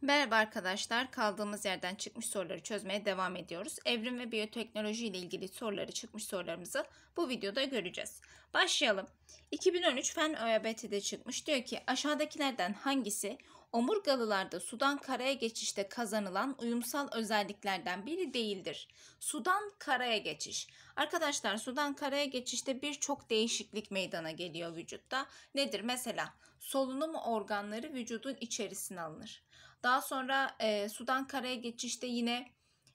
Merhaba arkadaşlar. Kaldığımız yerden çıkmış soruları çözmeye devam ediyoruz. Evrim ve biyoteknoloji ile ilgili soruları çıkmış sorularımızı bu videoda göreceğiz. Başlayalım. 2013 Fen ÖABT'de çıkmış. Diyor ki aşağıdakilerden hangisi omurgalılarda sudan karaya geçişte kazanılan uyumsal özelliklerden biri değildir. Sudan karaya geçiş. Arkadaşlar sudan karaya geçişte birçok değişiklik meydana geliyor vücutta. Nedir? Mesela solunum organları vücudun içerisine alınır. Daha sonra e, sudan karaya geçişte yine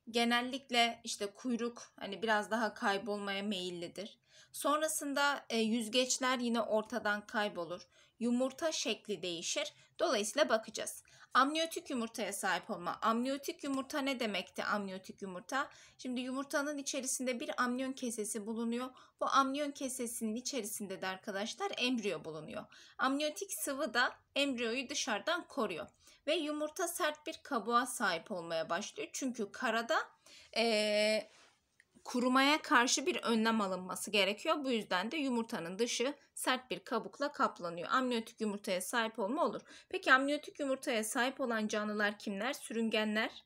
genellikle işte kuyruk hani biraz daha kaybolmaya meyillidir. Sonrasında e, yüzgeçler yine ortadan kaybolur. Yumurta şekli değişir. Dolayısıyla bakacağız. Amniyotik yumurtaya sahip olma. Amniyotik yumurta ne demekti amniyotik yumurta? Şimdi yumurtanın içerisinde bir amniyon kesesi bulunuyor. Bu amniyon kesesinin içerisinde de arkadaşlar embriyo bulunuyor. Amniyotik sıvı da embriyoyu dışarıdan koruyor ve yumurta sert bir kabuğa sahip olmaya başlıyor. Çünkü karada e, kurumaya karşı bir önlem alınması gerekiyor. Bu yüzden de yumurtanın dışı sert bir kabukla kaplanıyor. Amniyotik yumurtaya sahip olma olur. Peki amniyotik yumurtaya sahip olan canlılar kimler? Sürüngenler,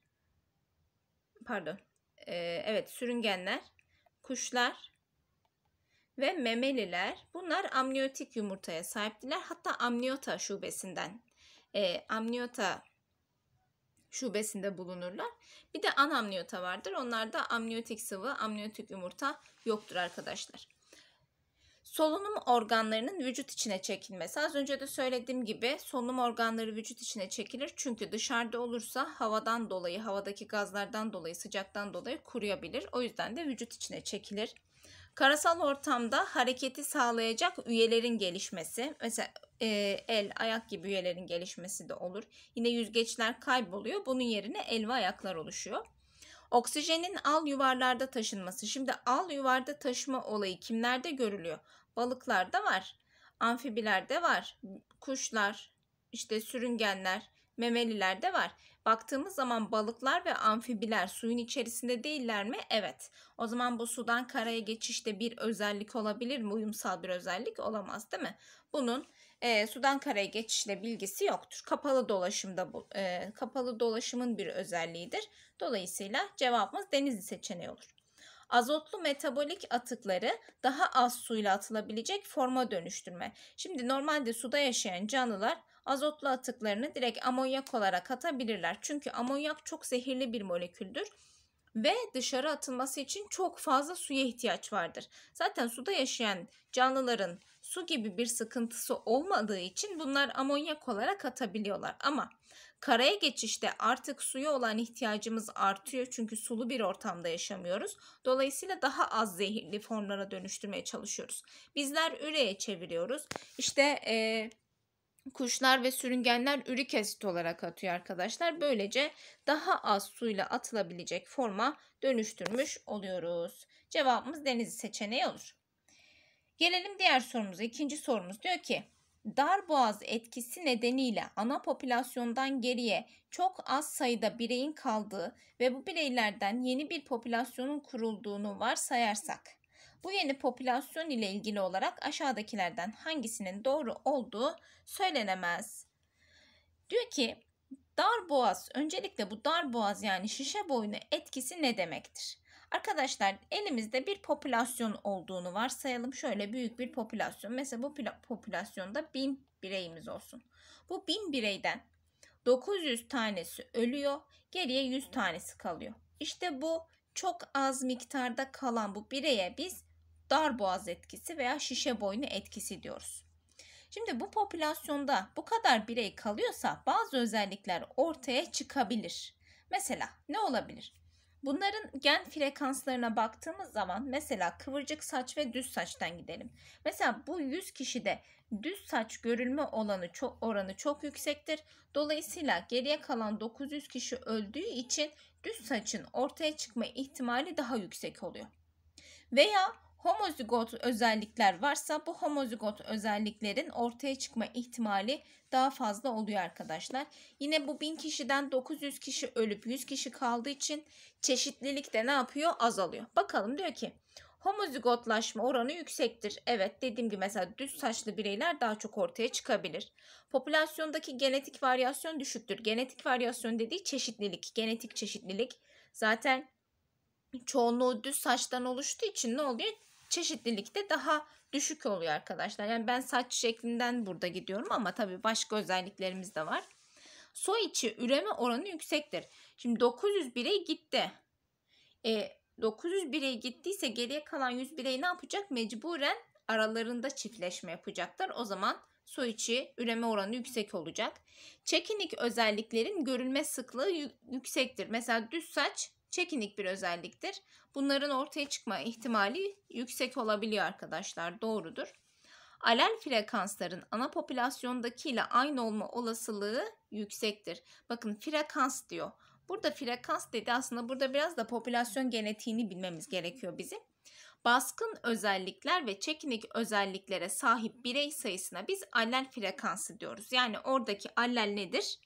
pardon, e, evet sürüngenler, kuşlar, ve memeliler bunlar amniyotik yumurtaya sahiptiler. Hatta amniyota şubesinden e, amniyota şubesinde bulunurlar. Bir de anamniyota vardır. Onlarda amniyotik sıvı, amniyotik yumurta yoktur arkadaşlar. Solunum organlarının vücut içine çekilmesi. Az önce de söylediğim gibi solunum organları vücut içine çekilir. Çünkü dışarıda olursa havadan dolayı, havadaki gazlardan dolayı, sıcaktan dolayı kuruyabilir. O yüzden de vücut içine çekilir. Karasal ortamda hareketi sağlayacak üyelerin gelişmesi, mesela e, el, ayak gibi üyelerin gelişmesi de olur. Yine yüzgeçler kayboluyor. Bunun yerine el ve ayaklar oluşuyor. Oksijenin al yuvarlarda taşınması. Şimdi al yuvarda taşıma olayı kimlerde görülüyor? Balıklarda var, amfibilerde var, kuşlar, işte sürüngenler, memelilerde var. Baktığımız zaman balıklar ve amfibiler suyun içerisinde değiller mi? Evet. O zaman bu sudan karaya geçişte bir özellik olabilir mi? Uyumsal bir özellik olamaz değil mi? Bunun e, sudan karaya geçişle bilgisi yoktur. Kapalı dolaşımda bu e, kapalı dolaşımın bir özelliğidir. Dolayısıyla cevabımız denizli seçeneği olur. Azotlu metabolik atıkları daha az suyla atılabilecek forma dönüştürme. Şimdi normalde suda yaşayan canlılar azotlu atıklarını direkt amonyak olarak atabilirler. Çünkü amonyak çok zehirli bir moleküldür ve dışarı atılması için çok fazla suya ihtiyaç vardır. Zaten suda yaşayan canlıların su gibi bir sıkıntısı olmadığı için bunlar amonyak olarak atabiliyorlar. Ama karaya geçişte artık suya olan ihtiyacımız artıyor çünkü sulu bir ortamda yaşamıyoruz. Dolayısıyla daha az zehirli formlara dönüştürmeye çalışıyoruz. Bizler üreye çeviriyoruz. İşte ee, kuşlar ve sürüngenler ürik asit olarak atıyor arkadaşlar. Böylece daha az suyla atılabilecek forma dönüştürmüş oluyoruz. Cevabımız deniz seçeneği olur. Gelelim diğer sorumuza. İkinci sorumuz diyor ki dar boğaz etkisi nedeniyle ana popülasyondan geriye çok az sayıda bireyin kaldığı ve bu bireylerden yeni bir popülasyonun kurulduğunu varsayarsak bu yeni popülasyon ile ilgili olarak aşağıdakilerden hangisinin doğru olduğu söylenemez. Diyor ki dar boğaz öncelikle bu dar boğaz yani şişe boyunu etkisi ne demektir? Arkadaşlar elimizde bir popülasyon olduğunu varsayalım. Şöyle büyük bir popülasyon. Mesela bu popülasyonda 1000 bireyimiz olsun. Bu 1000 bireyden 900 tanesi ölüyor. Geriye 100 tanesi kalıyor. İşte bu çok az miktarda kalan bu bireye biz dar boğaz etkisi veya şişe boynu etkisi diyoruz. Şimdi bu popülasyonda bu kadar birey kalıyorsa bazı özellikler ortaya çıkabilir. Mesela ne olabilir? Bunların gen frekanslarına baktığımız zaman mesela kıvırcık saç ve düz saçtan gidelim. Mesela bu 100 kişide düz saç görülme olanı çok, oranı çok yüksektir. Dolayısıyla geriye kalan 900 kişi öldüğü için düz saçın ortaya çıkma ihtimali daha yüksek oluyor. Veya homozigot özellikler varsa bu homozigot özelliklerin ortaya çıkma ihtimali daha fazla oluyor arkadaşlar. Yine bu 1000 kişiden 900 kişi ölüp 100 kişi kaldığı için çeşitlilik de ne yapıyor? Azalıyor. Bakalım diyor ki homozigotlaşma oranı yüksektir. Evet dediğim gibi mesela düz saçlı bireyler daha çok ortaya çıkabilir. Popülasyondaki genetik varyasyon düşüktür. Genetik varyasyon dediği çeşitlilik, genetik çeşitlilik. Zaten çoğunluğu düz saçtan oluştuğu için ne oluyor? çeşitlilikte daha düşük oluyor arkadaşlar. Yani ben saç şeklinden burada gidiyorum ama tabii başka özelliklerimiz de var. Soy içi üreme oranı yüksektir. Şimdi 900 birey gitti. E, 900 birey gittiyse geriye kalan 100 birey ne yapacak? Mecburen aralarında çiftleşme yapacaklar. O zaman su içi üreme oranı yüksek olacak. Çekinik özelliklerin görülme sıklığı yüksektir. Mesela düz saç çekinik bir özelliktir. Bunların ortaya çıkma ihtimali yüksek olabiliyor arkadaşlar. Doğrudur. Alel frekansların ana popülasyondaki ile aynı olma olasılığı yüksektir. Bakın frekans diyor. Burada frekans dedi aslında burada biraz da popülasyon genetiğini bilmemiz gerekiyor bizim. Baskın özellikler ve çekinik özelliklere sahip birey sayısına biz allel frekansı diyoruz. Yani oradaki allel nedir?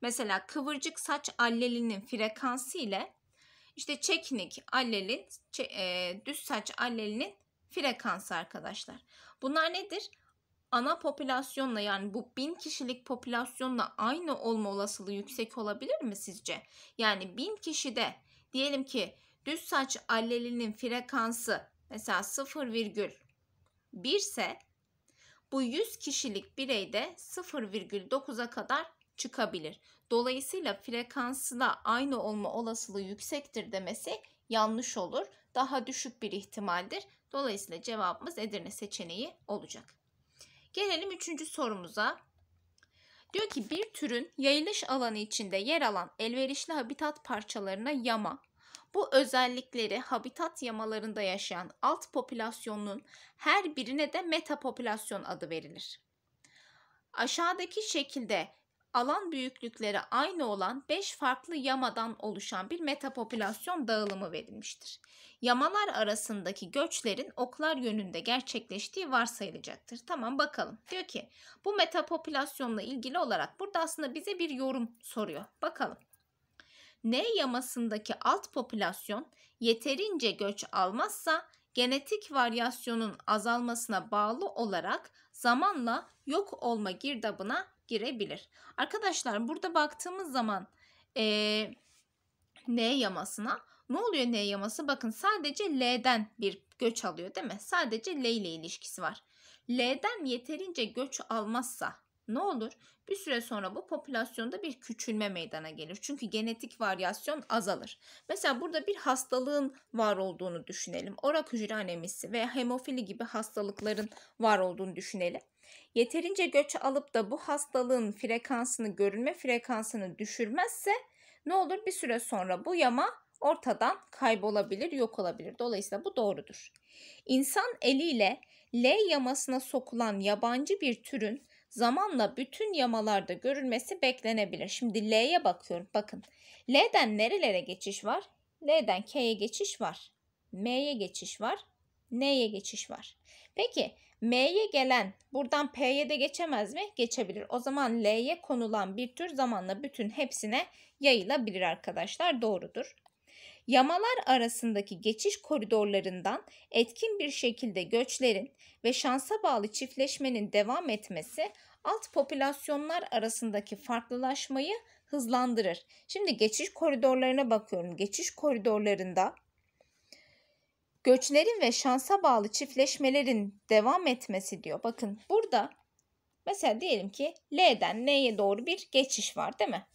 Mesela kıvırcık saç allelinin frekansı ile işte çeknik allelin, e, düz saç allelinin frekansı arkadaşlar. Bunlar nedir? Ana popülasyonla yani bu bin kişilik popülasyonla aynı olma olasılığı yüksek olabilir mi sizce? Yani bin kişide diyelim ki düz saç allelinin frekansı mesela 0,1 ise bu 100 kişilik bireyde 0,9'a kadar çıkabilir. Dolayısıyla frekansla aynı olma olasılığı yüksektir demesi yanlış olur. Daha düşük bir ihtimaldir. Dolayısıyla cevabımız Edirne seçeneği olacak. Gelelim üçüncü sorumuza. Diyor ki bir türün yayılış alanı içinde yer alan elverişli habitat parçalarına yama, bu özellikleri habitat yamalarında yaşayan alt popülasyonun her birine de meta popülasyon adı verilir. Aşağıdaki şekilde alan büyüklükleri aynı olan 5 farklı yamadan oluşan bir metapopülasyon dağılımı verilmiştir. Yamalar arasındaki göçlerin oklar yönünde gerçekleştiği varsayılacaktır. Tamam bakalım. Diyor ki bu metapopülasyonla ilgili olarak burada aslında bize bir yorum soruyor. Bakalım. N yamasındaki alt popülasyon yeterince göç almazsa genetik varyasyonun azalmasına bağlı olarak zamanla yok olma girdabına girebilir. Arkadaşlar burada baktığımız zaman e, N yamasına ne oluyor N yaması? Bakın sadece L'den bir göç alıyor değil mi? Sadece L ile ilişkisi var. L'den yeterince göç almazsa ne olur? Bir süre sonra bu popülasyonda bir küçülme meydana gelir. Çünkü genetik varyasyon azalır. Mesela burada bir hastalığın var olduğunu düşünelim. Orak hücre anemisi ve hemofili gibi hastalıkların var olduğunu düşünelim yeterince göç alıp da bu hastalığın frekansını, görülme frekansını düşürmezse ne olur bir süre sonra bu yama ortadan kaybolabilir, yok olabilir. Dolayısıyla bu doğrudur. İnsan eliyle L yamasına sokulan yabancı bir türün zamanla bütün yamalarda görülmesi beklenebilir. Şimdi L'ye bakıyorum. Bakın L'den nerelere geçiş var? L'den K'ye geçiş var. M'ye geçiş var. N'ye geçiş var. Peki M'ye gelen buradan P'ye de geçemez mi? Geçebilir. O zaman L'ye konulan bir tür zamanla bütün hepsine yayılabilir arkadaşlar. Doğrudur. Yamalar arasındaki geçiş koridorlarından etkin bir şekilde göçlerin ve şansa bağlı çiftleşmenin devam etmesi alt popülasyonlar arasındaki farklılaşmayı hızlandırır. Şimdi geçiş koridorlarına bakıyorum. Geçiş koridorlarında göçlerin ve şansa bağlı çiftleşmelerin devam etmesi diyor. Bakın burada mesela diyelim ki L'den N'ye doğru bir geçiş var değil mi?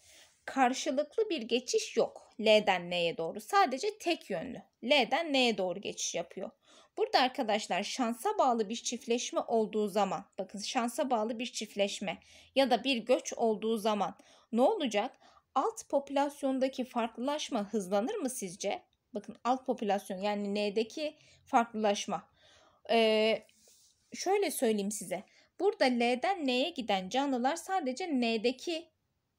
Karşılıklı bir geçiş yok L'den N'ye doğru. Sadece tek yönlü. L'den N'ye doğru geçiş yapıyor. Burada arkadaşlar şansa bağlı bir çiftleşme olduğu zaman, bakın şansa bağlı bir çiftleşme ya da bir göç olduğu zaman ne olacak? Alt popülasyondaki farklılaşma hızlanır mı sizce? Bakın alt popülasyon yani N'deki farklılaşma. Ee, şöyle söyleyeyim size. Burada L'den N'ye giden canlılar sadece N'deki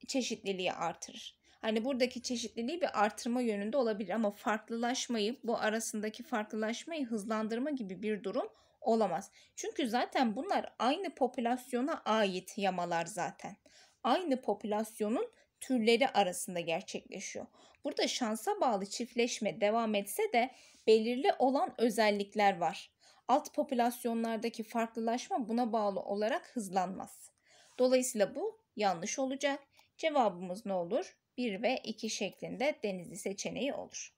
çeşitliliği artırır. Hani buradaki çeşitliliği bir artırma yönünde olabilir ama farklılaşmayı, bu arasındaki farklılaşmayı hızlandırma gibi bir durum olamaz. Çünkü zaten bunlar aynı popülasyona ait yamalar zaten. Aynı popülasyonun türleri arasında gerçekleşiyor. Burada şansa bağlı çiftleşme devam etse de belirli olan özellikler var. Alt popülasyonlardaki farklılaşma buna bağlı olarak hızlanmaz. Dolayısıyla bu yanlış olacak. Cevabımız ne olur? 1 ve 2 şeklinde denizli seçeneği olur.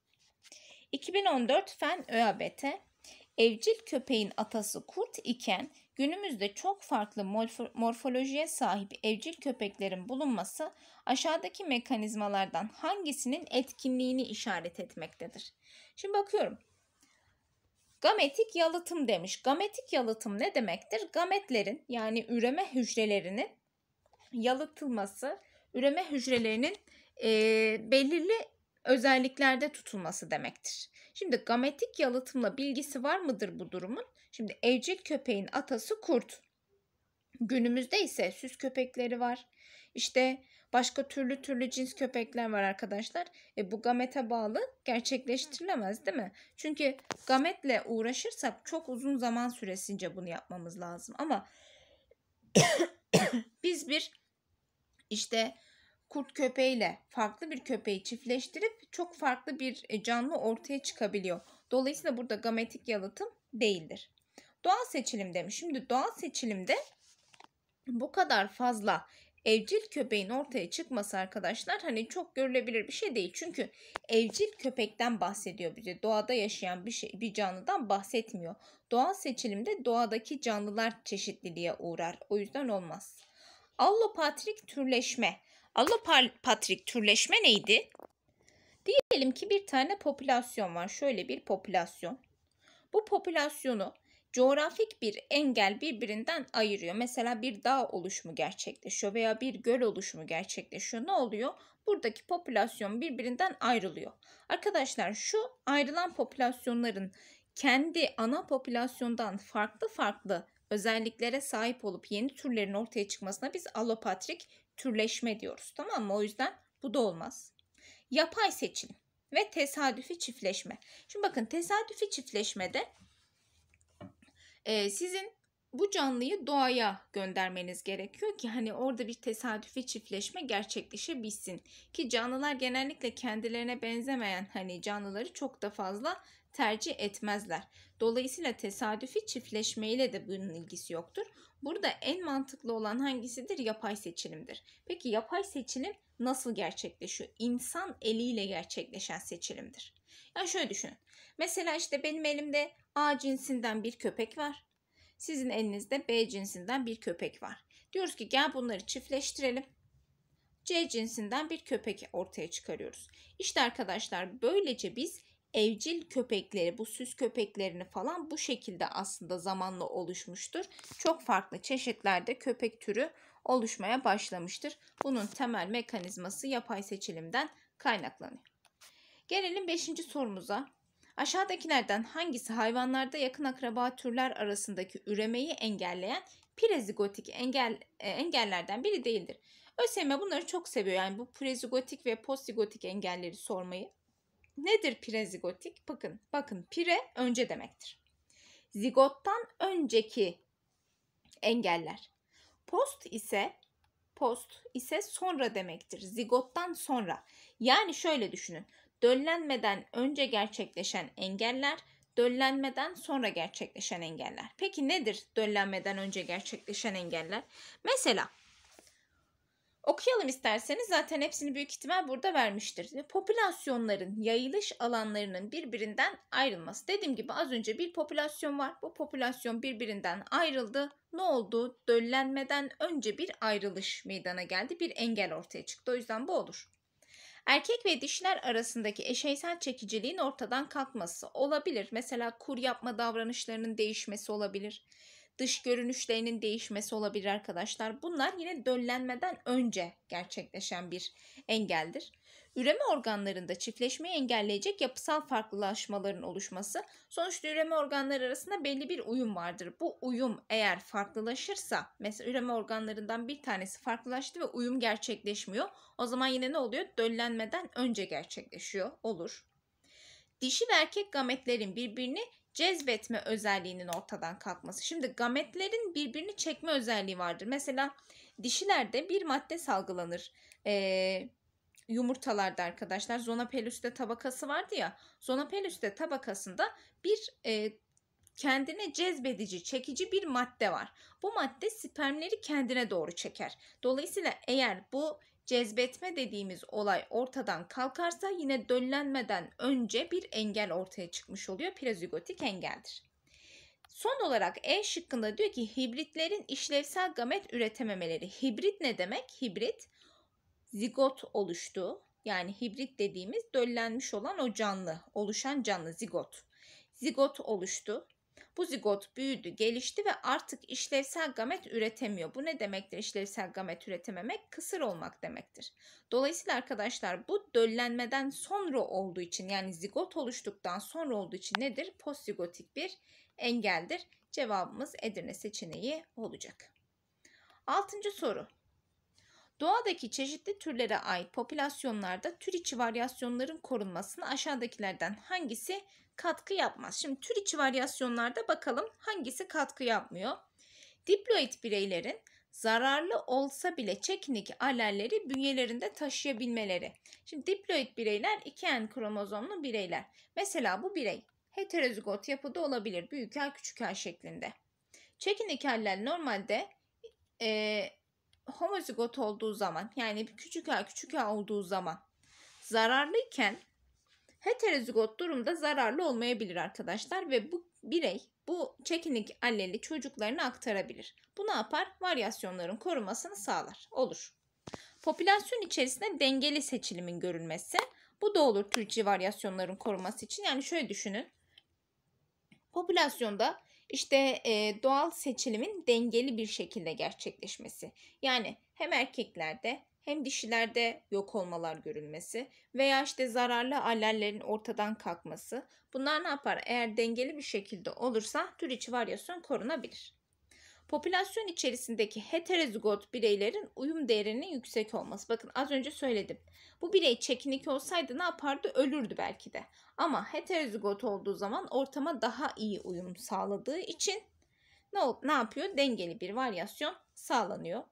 2014 Fen ÖABT Evcil köpeğin atası kurt iken Günümüzde çok farklı morfolojiye sahip evcil köpeklerin bulunması aşağıdaki mekanizmalardan hangisinin etkinliğini işaret etmektedir? Şimdi bakıyorum. Gametik yalıtım demiş. Gametik yalıtım ne demektir? Gametlerin yani üreme hücrelerinin yalıtılması, üreme hücrelerinin e, belirli özelliklerde tutulması demektir. Şimdi gametik yalıtımla bilgisi var mıdır bu durumun? Şimdi evcil köpeğin atası kurt. Günümüzde ise süs köpekleri var. İşte başka türlü türlü cins köpekler var arkadaşlar. E bu gamete bağlı gerçekleştirilemez değil mi? Çünkü gametle uğraşırsak çok uzun zaman süresince bunu yapmamız lazım. Ama biz bir işte kurt köpeğiyle farklı bir köpeği çiftleştirip çok farklı bir e, canlı ortaya çıkabiliyor. Dolayısıyla burada gametik yalıtım değildir doğal seçilim demiş. Şimdi doğal seçilimde bu kadar fazla evcil köpeğin ortaya çıkması arkadaşlar hani çok görülebilir bir şey değil. Çünkü evcil köpekten bahsediyor bize. Doğada yaşayan bir şey bir canlıdan bahsetmiyor. Doğal seçilimde doğadaki canlılar çeşitliliğe uğrar. O yüzden olmaz. Allopatrik türleşme. Allopatrik türleşme neydi? Diyelim ki bir tane popülasyon var. Şöyle bir popülasyon. Bu popülasyonu coğrafik bir engel birbirinden ayırıyor. Mesela bir dağ oluşumu gerçekleşiyor veya bir göl oluşumu gerçekleşiyor. Ne oluyor? Buradaki popülasyon birbirinden ayrılıyor. Arkadaşlar şu ayrılan popülasyonların kendi ana popülasyondan farklı farklı özelliklere sahip olup yeni türlerin ortaya çıkmasına biz alopatrik türleşme diyoruz. Tamam mı? O yüzden bu da olmaz. Yapay seçilim ve tesadüfi çiftleşme. Şimdi bakın tesadüfi çiftleşmede e, sizin bu canlıyı doğaya göndermeniz gerekiyor ki hani orada bir tesadüfi çiftleşme gerçekleşebilsin. Ki canlılar genellikle kendilerine benzemeyen hani canlıları çok da fazla tercih etmezler. Dolayısıyla tesadüfi çiftleşme ile de bunun ilgisi yoktur. Burada en mantıklı olan hangisidir? Yapay seçilimdir. Peki yapay seçilim nasıl gerçekleşiyor? İnsan eliyle gerçekleşen seçilimdir. Ya yani şöyle düşünün. Mesela işte benim elimde A cinsinden bir köpek var. Sizin elinizde B cinsinden bir köpek var. Diyoruz ki gel bunları çiftleştirelim. C cinsinden bir köpek ortaya çıkarıyoruz. İşte arkadaşlar böylece biz evcil köpekleri, bu süs köpeklerini falan bu şekilde aslında zamanla oluşmuştur. Çok farklı çeşitlerde köpek türü oluşmaya başlamıştır. Bunun temel mekanizması yapay seçilimden kaynaklanıyor. Gelelim 5. sorumuza. Aşağıdakilerden hangisi hayvanlarda yakın akraba türler arasındaki üremeyi engelleyen prezigotik engel, e, engellerden biri değildir? ÖSYM bunları çok seviyor. Yani bu prezigotik ve postzigotik engelleri sormayı. Nedir prezigotik? Bakın, bakın pire önce demektir. Zigottan önceki engeller. Post ise post ise sonra demektir. Zigottan sonra. Yani şöyle düşünün döllenmeden önce gerçekleşen engeller, döllenmeden sonra gerçekleşen engeller. Peki nedir döllenmeden önce gerçekleşen engeller? Mesela okuyalım isterseniz zaten hepsini büyük ihtimal burada vermiştir. Popülasyonların yayılış alanlarının birbirinden ayrılması. Dediğim gibi az önce bir popülasyon var. Bu popülasyon birbirinden ayrıldı. Ne oldu? Döllenmeden önce bir ayrılış meydana geldi. Bir engel ortaya çıktı. O yüzden bu olur. Erkek ve dişler arasındaki eşeysel çekiciliğin ortadan kalkması olabilir. Mesela kur yapma davranışlarının değişmesi olabilir. Dış görünüşlerinin değişmesi olabilir arkadaşlar. Bunlar yine döllenmeden önce gerçekleşen bir engeldir. Üreme organlarında çiftleşmeyi engelleyecek yapısal farklılaşmaların oluşması. Sonuçta üreme organları arasında belli bir uyum vardır. Bu uyum eğer farklılaşırsa mesela üreme organlarından bir tanesi farklılaştı ve uyum gerçekleşmiyor. O zaman yine ne oluyor? Döllenmeden önce gerçekleşiyor olur. Dişi ve erkek gametlerin birbirini cezbetme özelliğinin ortadan kalkması. Şimdi gametlerin birbirini çekme özelliği vardır. Mesela dişilerde bir madde salgılanır. Ee, yumurtalarda arkadaşlar zona pelüste tabakası vardı ya. Zona pelüste tabakasında bir e, kendine cezbedici, çekici bir madde var. Bu madde spermleri kendine doğru çeker. Dolayısıyla eğer bu cezbetme dediğimiz olay ortadan kalkarsa yine döllenmeden önce bir engel ortaya çıkmış oluyor. Prezigotik engeldir. Son olarak E şıkkında diyor ki hibritlerin işlevsel gamet üretememeleri. Hibrit ne demek? Hibrit zigot oluştu. Yani hibrit dediğimiz döllenmiş olan o canlı, oluşan canlı zigot. Zigot oluştu. Bu zigot büyüdü, gelişti ve artık işlevsel gamet üretemiyor. Bu ne demektir işlevsel gamet üretememek? Kısır olmak demektir. Dolayısıyla arkadaşlar bu döllenmeden sonra olduğu için yani zigot oluştuktan sonra olduğu için nedir? Postzigotik bir engeldir. Cevabımız Edirne seçeneği olacak. Altıncı soru. Doğadaki çeşitli türlere ait popülasyonlarda tür içi varyasyonların korunmasına aşağıdakilerden hangisi katkı yapmaz? Şimdi tür içi varyasyonlarda bakalım hangisi katkı yapmıyor? Diploid bireylerin zararlı olsa bile çekinik alelleri bünyelerinde taşıyabilmeleri. Şimdi diploid bireyler 2N kromozomlu bireyler. Mesela bu birey heterozigot yapıda olabilir. Büyük A küçük A şeklinde. Çekinik haller normalde e, homozigot olduğu zaman yani küçük a küçük a olduğu zaman zararlıyken heterozigot durumda zararlı olmayabilir arkadaşlar ve bu birey bu çekinik alleli çocuklarını aktarabilir. Bu ne yapar? Varyasyonların korumasını sağlar. Olur. Popülasyon içerisinde dengeli seçilimin görülmesi. Bu da olur türci varyasyonların koruması için. Yani şöyle düşünün. Popülasyonda işte e, doğal seçilimin dengeli bir şekilde gerçekleşmesi. Yani hem erkeklerde hem dişilerde yok olmalar görülmesi veya işte zararlı allerlerin ortadan kalkması. Bunlar ne yapar? Eğer dengeli bir şekilde olursa tür içi varyasyon korunabilir popülasyon içerisindeki heterozigot bireylerin uyum değerinin yüksek olması. Bakın az önce söyledim. Bu birey çekinik olsaydı ne yapardı? Ölürdü belki de. Ama heterozigot olduğu zaman ortama daha iyi uyum sağladığı için ne, ne yapıyor? Dengeli bir varyasyon sağlanıyor.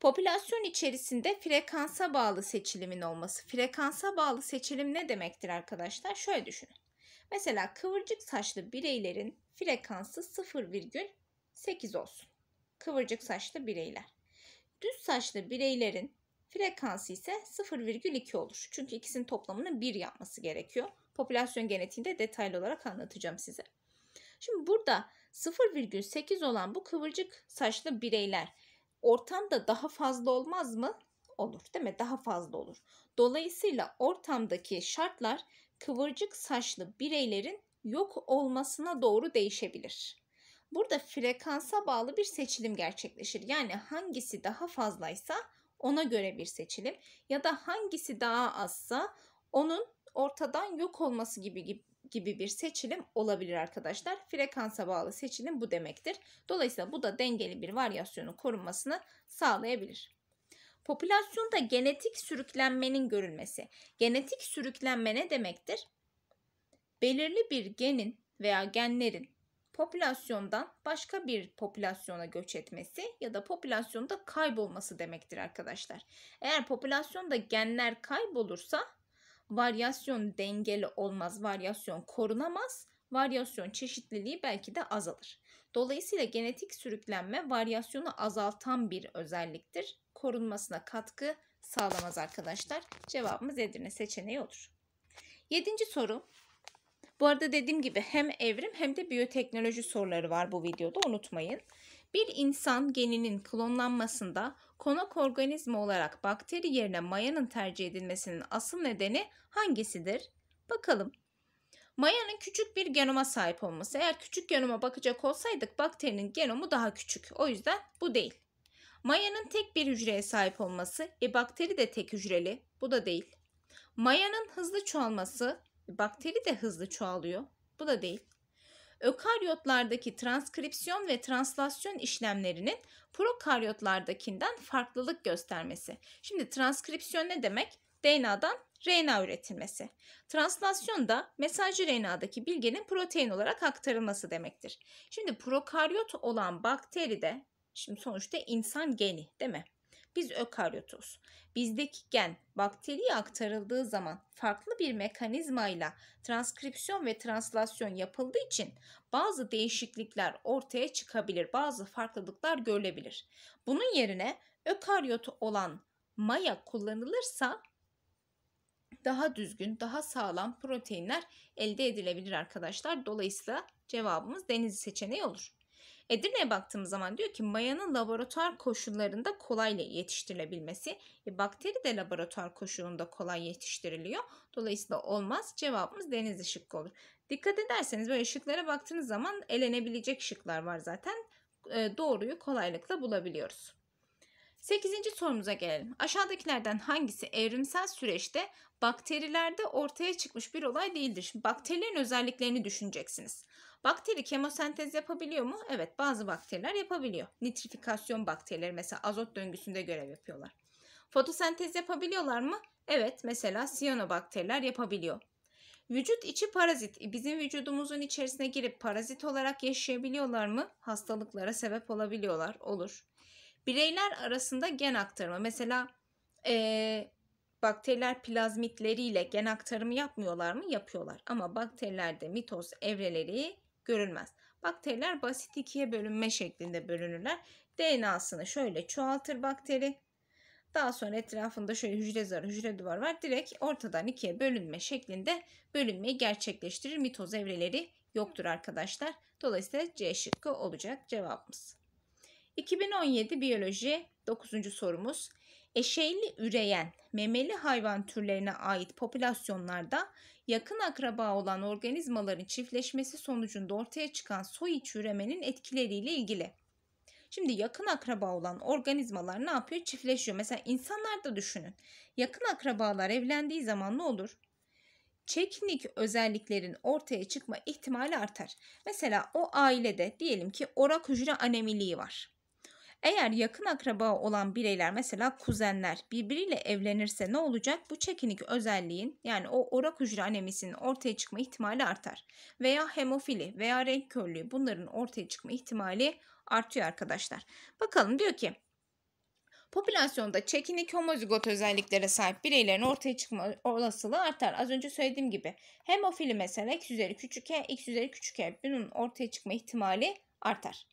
Popülasyon içerisinde frekansa bağlı seçilimin olması. Frekansa bağlı seçilim ne demektir arkadaşlar? Şöyle düşünün. Mesela kıvırcık saçlı bireylerin frekansı 0, 8 olsun. Kıvırcık saçlı bireyler. Düz saçlı bireylerin frekansı ise 0,2 olur. Çünkü ikisinin toplamını 1 yapması gerekiyor. Popülasyon genetiğinde detaylı olarak anlatacağım size. Şimdi burada 0,8 olan bu kıvırcık saçlı bireyler ortamda daha fazla olmaz mı? Olur değil mi? Daha fazla olur. Dolayısıyla ortamdaki şartlar kıvırcık saçlı bireylerin yok olmasına doğru değişebilir. Burada frekansa bağlı bir seçilim gerçekleşir. Yani hangisi daha fazlaysa ona göre bir seçilim ya da hangisi daha azsa onun ortadan yok olması gibi gibi bir seçilim olabilir arkadaşlar. Frekansa bağlı seçilim bu demektir. Dolayısıyla bu da dengeli bir varyasyonun korunmasını sağlayabilir. Popülasyonda genetik sürüklenmenin görülmesi. Genetik sürüklenme ne demektir? Belirli bir genin veya genlerin popülasyondan başka bir popülasyona göç etmesi ya da popülasyonda kaybolması demektir arkadaşlar. Eğer popülasyonda genler kaybolursa varyasyon dengeli olmaz, varyasyon korunamaz, varyasyon çeşitliliği belki de azalır. Dolayısıyla genetik sürüklenme varyasyonu azaltan bir özelliktir. Korunmasına katkı sağlamaz arkadaşlar. Cevabımız Edirne seçeneği olur. Yedinci soru bu arada dediğim gibi hem evrim hem de biyoteknoloji soruları var bu videoda unutmayın. Bir insan geninin klonlanmasında konak organizma olarak bakteri yerine mayanın tercih edilmesinin asıl nedeni hangisidir? Bakalım. Mayanın küçük bir genoma sahip olması. Eğer küçük genoma bakacak olsaydık bakterinin genomu daha küçük. O yüzden bu değil. Mayanın tek bir hücreye sahip olması. E bakteri de tek hücreli. Bu da değil. Mayanın hızlı çoğalması bakteri de hızlı çoğalıyor. Bu da değil. Ökaryotlardaki transkripsiyon ve translasyon işlemlerinin prokaryotlardakinden farklılık göstermesi. Şimdi transkripsiyon ne demek? DNA'dan RNA üretilmesi. Translasyon da mesajcı RNA'daki bilginin protein olarak aktarılması demektir. Şimdi prokaryot olan bakteri de, şimdi sonuçta insan geni değil mi? Biz ökaryotuz. Bizdeki gen bakteriye aktarıldığı zaman farklı bir mekanizmayla transkripsiyon ve translasyon yapıldığı için bazı değişiklikler ortaya çıkabilir, bazı farklılıklar görülebilir. Bunun yerine ökaryot olan maya kullanılırsa daha düzgün, daha sağlam proteinler elde edilebilir arkadaşlar. Dolayısıyla cevabımız deniz seçeneği olur. Edirne'ye baktığımız zaman diyor ki mayanın laboratuvar koşullarında kolayla yetiştirilebilmesi. E, bakteri de laboratuvar koşulunda kolay yetiştiriliyor. Dolayısıyla olmaz. Cevabımız deniz şıkkı olur. Dikkat ederseniz böyle ışıklara baktığınız zaman elenebilecek ışıklar var zaten. E, doğruyu kolaylıkla bulabiliyoruz. Sekizinci sorumuza gelelim. Aşağıdakilerden hangisi evrimsel süreçte bakterilerde ortaya çıkmış bir olay değildir? Şimdi bakterilerin özelliklerini düşüneceksiniz. Bakteri kemosentez yapabiliyor mu? Evet bazı bakteriler yapabiliyor. Nitrifikasyon bakterileri mesela azot döngüsünde görev yapıyorlar. Fotosentez yapabiliyorlar mı? Evet mesela siyanobakteriler yapabiliyor. Vücut içi parazit e, bizim vücudumuzun içerisine girip parazit olarak yaşayabiliyorlar mı? Hastalıklara sebep olabiliyorlar. Olur. Bireyler arasında gen aktarımı mesela ee, bakteriler plazmitleriyle gen aktarımı yapmıyorlar mı? Yapıyorlar. Ama bakterilerde mitoz evreleri görülmez. Bakteriler basit ikiye bölünme şeklinde bölünürler. DNA'sını şöyle çoğaltır bakteri. Daha sonra etrafında şöyle hücre zarı, hücre duvar var. Direkt ortadan ikiye bölünme şeklinde bölünmeyi gerçekleştirir. Mitoz evreleri yoktur arkadaşlar. Dolayısıyla C şıkkı olacak cevabımız. 2017 biyoloji 9. sorumuz. Eşeyli üreyen memeli hayvan türlerine ait popülasyonlarda yakın akraba olan organizmaların çiftleşmesi sonucunda ortaya çıkan soy iç üremenin etkileriyle ilgili. Şimdi yakın akraba olan organizmalar ne yapıyor? Çiftleşiyor. Mesela insanlar da düşünün. Yakın akrabalar evlendiği zaman ne olur? Çekinik özelliklerin ortaya çıkma ihtimali artar. Mesela o ailede diyelim ki orak hücre anemiliği var. Eğer yakın akraba olan bireyler mesela kuzenler birbiriyle evlenirse ne olacak? Bu çekinik özelliğin yani o orak hücre anemisinin ortaya çıkma ihtimali artar. Veya hemofili veya renk körlüğü bunların ortaya çıkma ihtimali artıyor arkadaşlar. Bakalım diyor ki Popülasyonda çekinik homozigot özelliklere sahip bireylerin ortaya çıkma olasılığı artar. Az önce söylediğim gibi hemofili mesela x üzeri küçük e, x üzeri küçük e bunun ortaya çıkma ihtimali artar.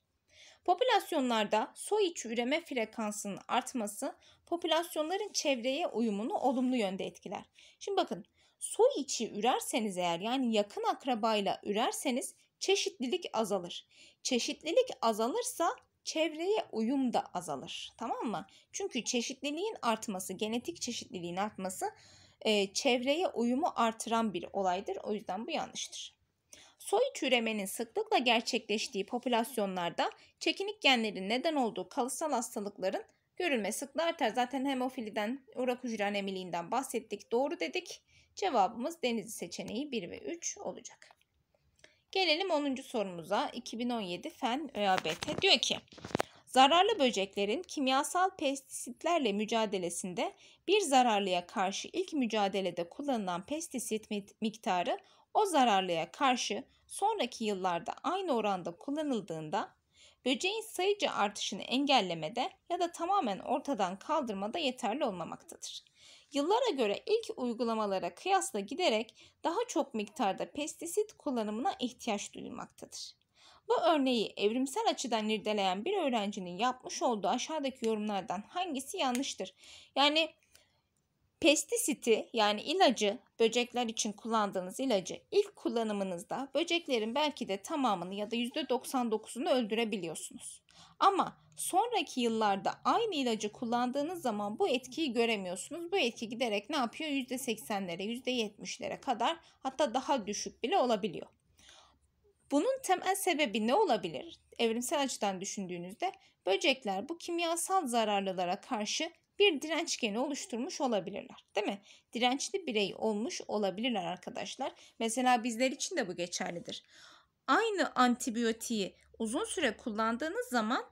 Popülasyonlarda soy içi üreme frekansının artması popülasyonların çevreye uyumunu olumlu yönde etkiler. Şimdi bakın soy içi ürerseniz eğer yani yakın akrabayla ürerseniz çeşitlilik azalır. Çeşitlilik azalırsa çevreye uyum da azalır. Tamam mı? Çünkü çeşitliliğin artması, genetik çeşitliliğin artması e, çevreye uyumu artıran bir olaydır. O yüzden bu yanlıştır. Soy türemenin sıklıkla gerçekleştiği popülasyonlarda çekinik genlerin neden olduğu kalıtsal hastalıkların görülme sıklığı artar. Zaten hemofiliden, urak hücre anemiliğinden bahsettik. Doğru dedik. Cevabımız denizi seçeneği 1 ve 3 olacak. Gelelim 10. sorumuza. 2017 Fen ÖABT diyor ki Zararlı böceklerin kimyasal pestisitlerle mücadelesinde bir zararlıya karşı ilk mücadelede kullanılan pestisit miktarı o zararlıya karşı sonraki yıllarda aynı oranda kullanıldığında böceğin sayıca artışını engellemede ya da tamamen ortadan kaldırmada yeterli olmamaktadır. Yıllara göre ilk uygulamalara kıyasla giderek daha çok miktarda pestisit kullanımına ihtiyaç duyulmaktadır. Bu örneği evrimsel açıdan irdeleyen bir öğrencinin yapmış olduğu aşağıdaki yorumlardan hangisi yanlıştır? Yani Pestisiti yani ilacı böcekler için kullandığınız ilacı ilk kullanımınızda böceklerin belki de tamamını ya da %99'unu öldürebiliyorsunuz. Ama sonraki yıllarda aynı ilacı kullandığınız zaman bu etkiyi göremiyorsunuz. Bu etki giderek ne yapıyor? %80'lere, %70'lere kadar hatta daha düşük bile olabiliyor. Bunun temel sebebi ne olabilir? Evrimsel açıdan düşündüğünüzde böcekler bu kimyasal zararlılara karşı bir direnç geni oluşturmuş olabilirler. Değil mi? Dirençli birey olmuş olabilirler arkadaşlar. Mesela bizler için de bu geçerlidir. Aynı antibiyotiği uzun süre kullandığınız zaman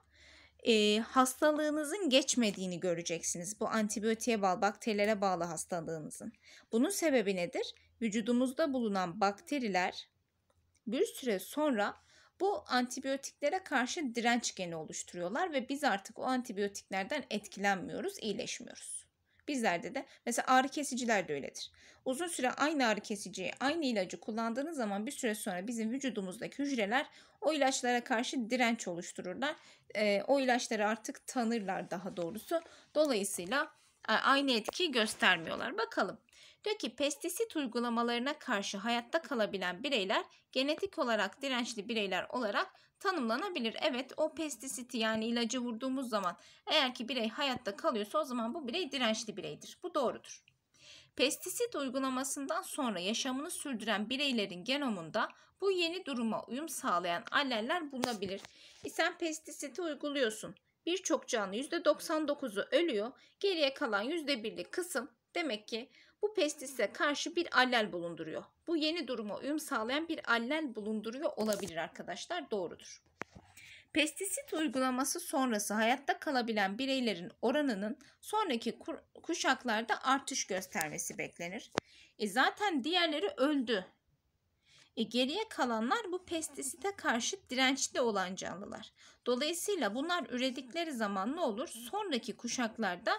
e, hastalığınızın geçmediğini göreceksiniz. Bu antibiyotiğe bağlı, bakterilere bağlı hastalığınızın. Bunun sebebi nedir? Vücudumuzda bulunan bakteriler bir süre sonra bu antibiyotiklere karşı direnç geni oluşturuyorlar ve biz artık o antibiyotiklerden etkilenmiyoruz, iyileşmiyoruz. Bizlerde de mesela ağrı kesiciler de öyledir. Uzun süre aynı ağrı kesiciyi, aynı ilacı kullandığınız zaman bir süre sonra bizim vücudumuzdaki hücreler o ilaçlara karşı direnç oluştururlar. E, o ilaçları artık tanırlar daha doğrusu. Dolayısıyla e, aynı etki göstermiyorlar. Bakalım Diyor ki pestisit uygulamalarına karşı hayatta kalabilen bireyler genetik olarak dirençli bireyler olarak tanımlanabilir. Evet o pestisiti yani ilacı vurduğumuz zaman eğer ki birey hayatta kalıyorsa o zaman bu birey dirençli bireydir. Bu doğrudur. Pestisit uygulamasından sonra yaşamını sürdüren bireylerin genomunda bu yeni duruma uyum sağlayan alleller bulunabilir. E sen pestisiti uyguluyorsun. Birçok canlı %99'u ölüyor. Geriye kalan %1'lik kısım demek ki bu pestise karşı bir allel bulunduruyor. Bu yeni duruma uyum sağlayan bir allel bulunduruyor olabilir arkadaşlar. Doğrudur. Pestisit uygulaması sonrası hayatta kalabilen bireylerin oranının sonraki kuşaklarda artış göstermesi beklenir. E zaten diğerleri öldü. E geriye kalanlar bu pestisite karşı dirençli olan canlılar. Dolayısıyla bunlar üredikleri zaman ne olur? Sonraki kuşaklarda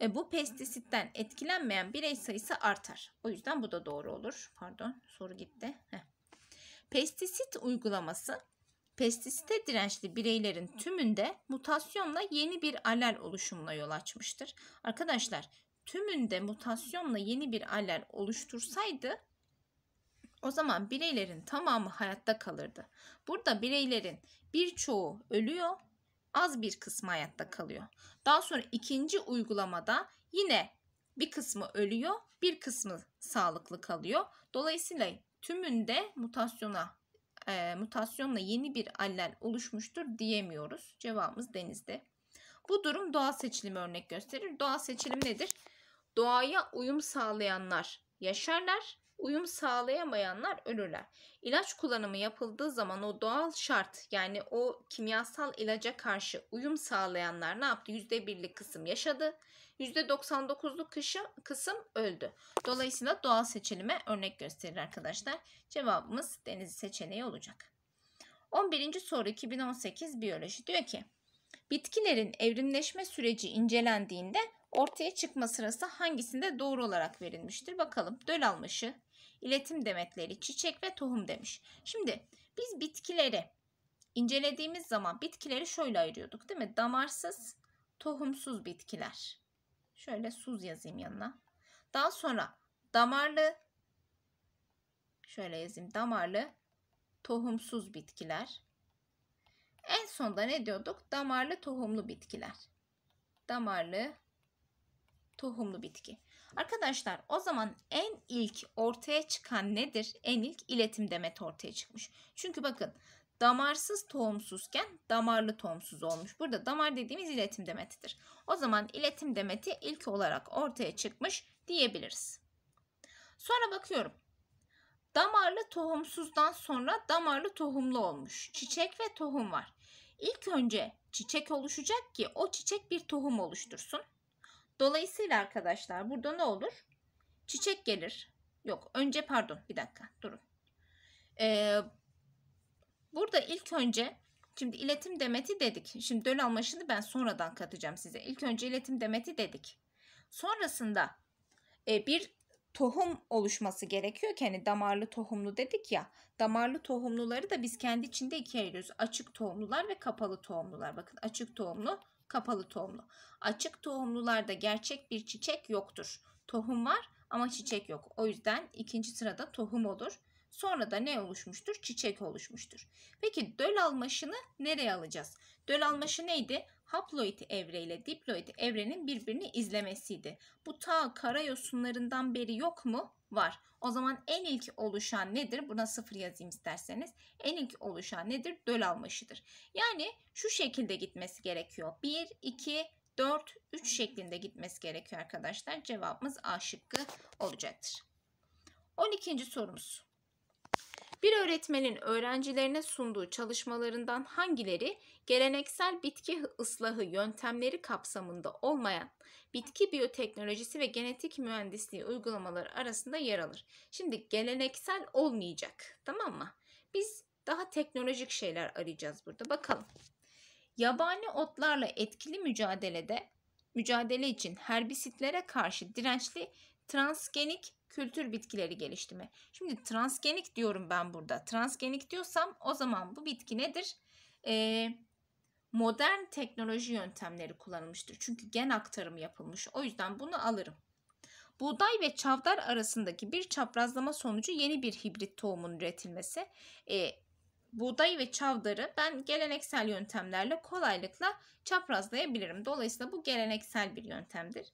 e, bu pestisitten etkilenmeyen birey sayısı artar. O yüzden bu da doğru olur. Pardon soru gitti. Heh. Pestisit uygulaması pestisite dirençli bireylerin tümünde mutasyonla yeni bir aler oluşumuna yol açmıştır. Arkadaşlar tümünde mutasyonla yeni bir aler oluştursaydı o zaman bireylerin tamamı hayatta kalırdı. Burada bireylerin birçoğu ölüyor az bir kısmı hayatta kalıyor. Daha sonra ikinci uygulamada yine bir kısmı ölüyor, bir kısmı sağlıklı kalıyor. Dolayısıyla tümünde mutasyona e, mutasyonla yeni bir allel oluşmuştur diyemiyoruz. Cevabımız denizde. Bu durum doğal seçilimi örnek gösterir. Doğal seçilim nedir? Doğaya uyum sağlayanlar yaşarlar, uyum sağlayamayanlar ölürler. İlaç kullanımı yapıldığı zaman o doğal şart yani o kimyasal ilaca karşı uyum sağlayanlar ne yaptı? %1'lik kısım yaşadı. %99'luk kısım, kısım öldü. Dolayısıyla doğal seçilime örnek gösterir arkadaşlar. Cevabımız deniz seçeneği olacak. 11. soru 2018 biyoloji diyor ki bitkilerin evrimleşme süreci incelendiğinde ortaya çıkma sırası hangisinde doğru olarak verilmiştir? Bakalım döl almışı, iletim demetleri, çiçek ve tohum demiş. Şimdi biz bitkileri incelediğimiz zaman bitkileri şöyle ayırıyorduk değil mi? Damarsız, tohumsuz bitkiler. Şöyle suz yazayım yanına. Daha sonra damarlı, şöyle yazayım damarlı, tohumsuz bitkiler. En sonda ne diyorduk? Damarlı tohumlu bitkiler. Damarlı tohumlu bitki. Arkadaşlar o zaman en ilk ortaya çıkan nedir? En ilk iletim demet ortaya çıkmış. Çünkü bakın damarsız tohumsuzken damarlı tohumsuz olmuş. Burada damar dediğimiz iletim demetidir. O zaman iletim demeti ilk olarak ortaya çıkmış diyebiliriz. Sonra bakıyorum. Damarlı tohumsuzdan sonra damarlı tohumlu olmuş. Çiçek ve tohum var. İlk önce çiçek oluşacak ki o çiçek bir tohum oluştursun. Dolayısıyla arkadaşlar burada ne olur? Çiçek gelir. Yok önce pardon bir dakika durun. Ee, burada ilk önce şimdi iletim demeti dedik. Şimdi döl almaşını ben sonradan katacağım size. İlk önce iletim demeti dedik. Sonrasında e, bir tohum oluşması gerekiyor ki hani damarlı tohumlu dedik ya. Damarlı tohumluları da biz kendi içinde ikiye ayırıyoruz. Açık tohumlular ve kapalı tohumlular. Bakın açık tohumlu kapalı tohumlu. Açık tohumlularda gerçek bir çiçek yoktur. Tohum var ama çiçek yok. O yüzden ikinci sırada tohum olur. Sonra da ne oluşmuştur? Çiçek oluşmuştur. Peki döl almaşını nereye alacağız? Döl almaşı neydi? haploid evre ile diploid evrenin birbirini izlemesiydi. Bu ta karayosunlarından beri yok mu? Var. O zaman en ilk oluşan nedir? Buna sıfır yazayım isterseniz. En ilk oluşan nedir? Döl almışıdır. Yani şu şekilde gitmesi gerekiyor. 1, 2, 4, 3 şeklinde gitmesi gerekiyor arkadaşlar. Cevabımız A şıkkı olacaktır. 12. sorumuz. Bir öğretmenin öğrencilerine sunduğu çalışmalarından hangileri geleneksel bitki ıslahı yöntemleri kapsamında olmayan bitki biyoteknolojisi ve genetik mühendisliği uygulamaları arasında yer alır? Şimdi geleneksel olmayacak tamam mı? Biz daha teknolojik şeyler arayacağız burada bakalım. Yabani otlarla etkili mücadelede mücadele için herbisitlere karşı dirençli transgenik kültür bitkileri geliştirme. Şimdi transgenik diyorum ben burada. Transgenik diyorsam o zaman bu bitki nedir? E, modern teknoloji yöntemleri kullanılmıştır. Çünkü gen aktarımı yapılmış. O yüzden bunu alırım. Buğday ve çavdar arasındaki bir çaprazlama sonucu yeni bir hibrit tohumun üretilmesi. E, buğday ve çavdarı ben geleneksel yöntemlerle kolaylıkla çaprazlayabilirim. Dolayısıyla bu geleneksel bir yöntemdir.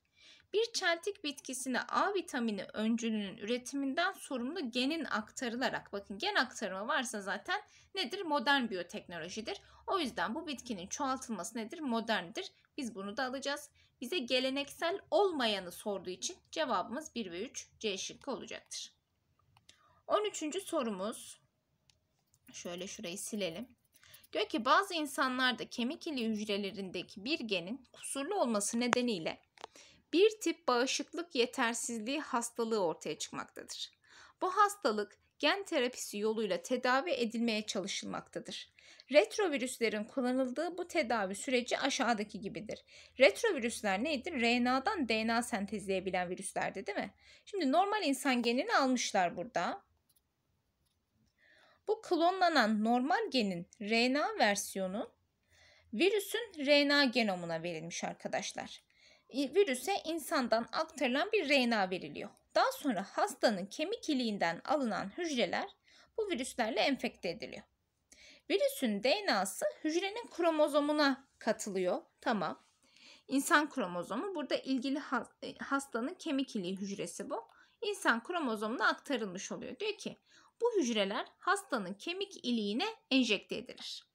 Bir çeltik bitkisine A vitamini öncülünün üretiminden sorumlu genin aktarılarak bakın gen aktarımı varsa zaten nedir? Modern biyoteknolojidir. O yüzden bu bitkinin çoğaltılması nedir? Moderndir. Biz bunu da alacağız. Bize geleneksel olmayanı sorduğu için cevabımız 1 ve 3 C şıkkı olacaktır. 13. sorumuz. Şöyle şurayı silelim. Diyor ki bazı insanlarda kemik ili hücrelerindeki bir genin kusurlu olması nedeniyle bir tip bağışıklık yetersizliği hastalığı ortaya çıkmaktadır. Bu hastalık gen terapisi yoluyla tedavi edilmeye çalışılmaktadır. Retrovirüslerin kullanıldığı bu tedavi süreci aşağıdaki gibidir. Retrovirüsler nedir? RNA'dan DNA sentezleyebilen virüslerdi değil mi? Şimdi normal insan genini almışlar burada. Bu klonlanan normal genin RNA versiyonu virüsün RNA genomuna verilmiş arkadaşlar virüse insandan aktarılan bir RNA veriliyor. Daha sonra hastanın kemik iliğinden alınan hücreler bu virüslerle enfekte ediliyor. Virüsün DNA'sı hücrenin kromozomuna katılıyor. Tamam. İnsan kromozomu burada ilgili e, hastanın kemik iliği hücresi bu. İnsan kromozomuna aktarılmış oluyor. Diyor ki bu hücreler hastanın kemik iliğine enjekte edilir.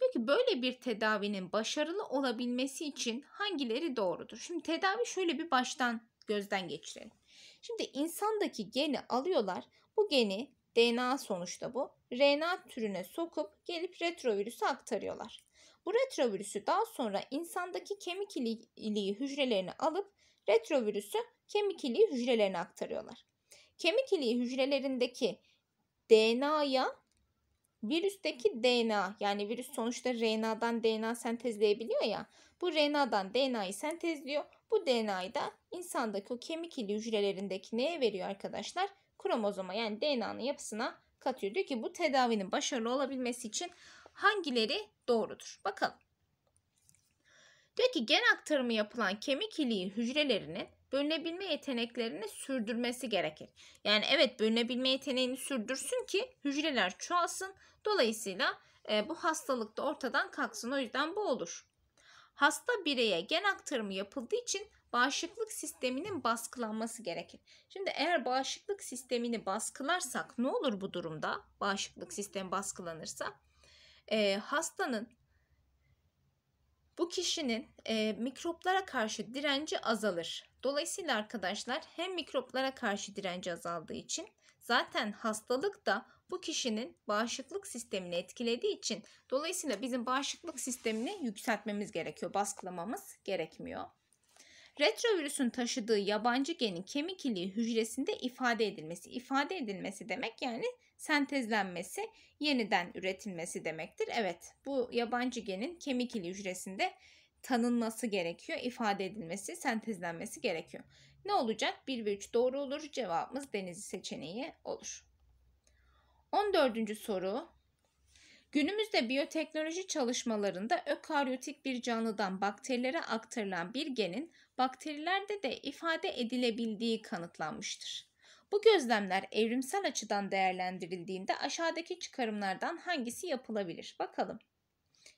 Peki böyle bir tedavinin başarılı olabilmesi için hangileri doğrudur? Şimdi tedavi şöyle bir baştan gözden geçirelim. Şimdi insandaki geni alıyorlar. Bu geni DNA sonuçta bu. RNA türüne sokup gelip retrovirüse aktarıyorlar. Bu retrovirüsü daha sonra insandaki kemik iliği hücrelerini alıp retrovirüsü kemik iliği hücrelerine aktarıyorlar. Kemik iliği hücrelerindeki DNA'ya Virüsteki DNA yani virüs sonuçta RNA'dan DNA sentezleyebiliyor ya. Bu RNA'dan DNA'yı sentezliyor. Bu DNA'yı da insandaki o kemik ili hücrelerindeki neye veriyor arkadaşlar? Kromozoma yani DNA'nın yapısına katıyor. Diyor ki bu tedavinin başarılı olabilmesi için hangileri doğrudur? Bakalım. Diyor ki gen aktarımı yapılan kemik iliği hücrelerinin bölünebilme yeteneklerini sürdürmesi gerekir. Yani evet bölünebilme yeteneğini sürdürsün ki hücreler çoğalsın. Dolayısıyla e, bu hastalık da ortadan kalksın. O yüzden bu olur. Hasta bireye gen aktarımı yapıldığı için bağışıklık sisteminin baskılanması gerekir. Şimdi eğer bağışıklık sistemini baskılarsak ne olur bu durumda? Bağışıklık sistemi baskılanırsa e, hastanın bu kişinin e, mikroplara karşı direnci azalır. Dolayısıyla arkadaşlar hem mikroplara karşı direnci azaldığı için zaten hastalık da bu kişinin bağışıklık sistemini etkilediği için dolayısıyla bizim bağışıklık sistemini yükseltmemiz gerekiyor. Baskılamamız gerekmiyor. Retrovirüsün taşıdığı yabancı genin kemik iliği hücresinde ifade edilmesi. ifade edilmesi demek yani sentezlenmesi, yeniden üretilmesi demektir. Evet, bu yabancı genin kemik ili hücresinde tanınması gerekiyor, ifade edilmesi, sentezlenmesi gerekiyor. Ne olacak? 1 ve 3 doğru olur. Cevabımız denizi seçeneği olur. 14. soru. Günümüzde biyoteknoloji çalışmalarında ökaryotik bir canlıdan bakterilere aktarılan bir genin bakterilerde de ifade edilebildiği kanıtlanmıştır. Bu gözlemler evrimsel açıdan değerlendirildiğinde aşağıdaki çıkarımlardan hangisi yapılabilir? Bakalım.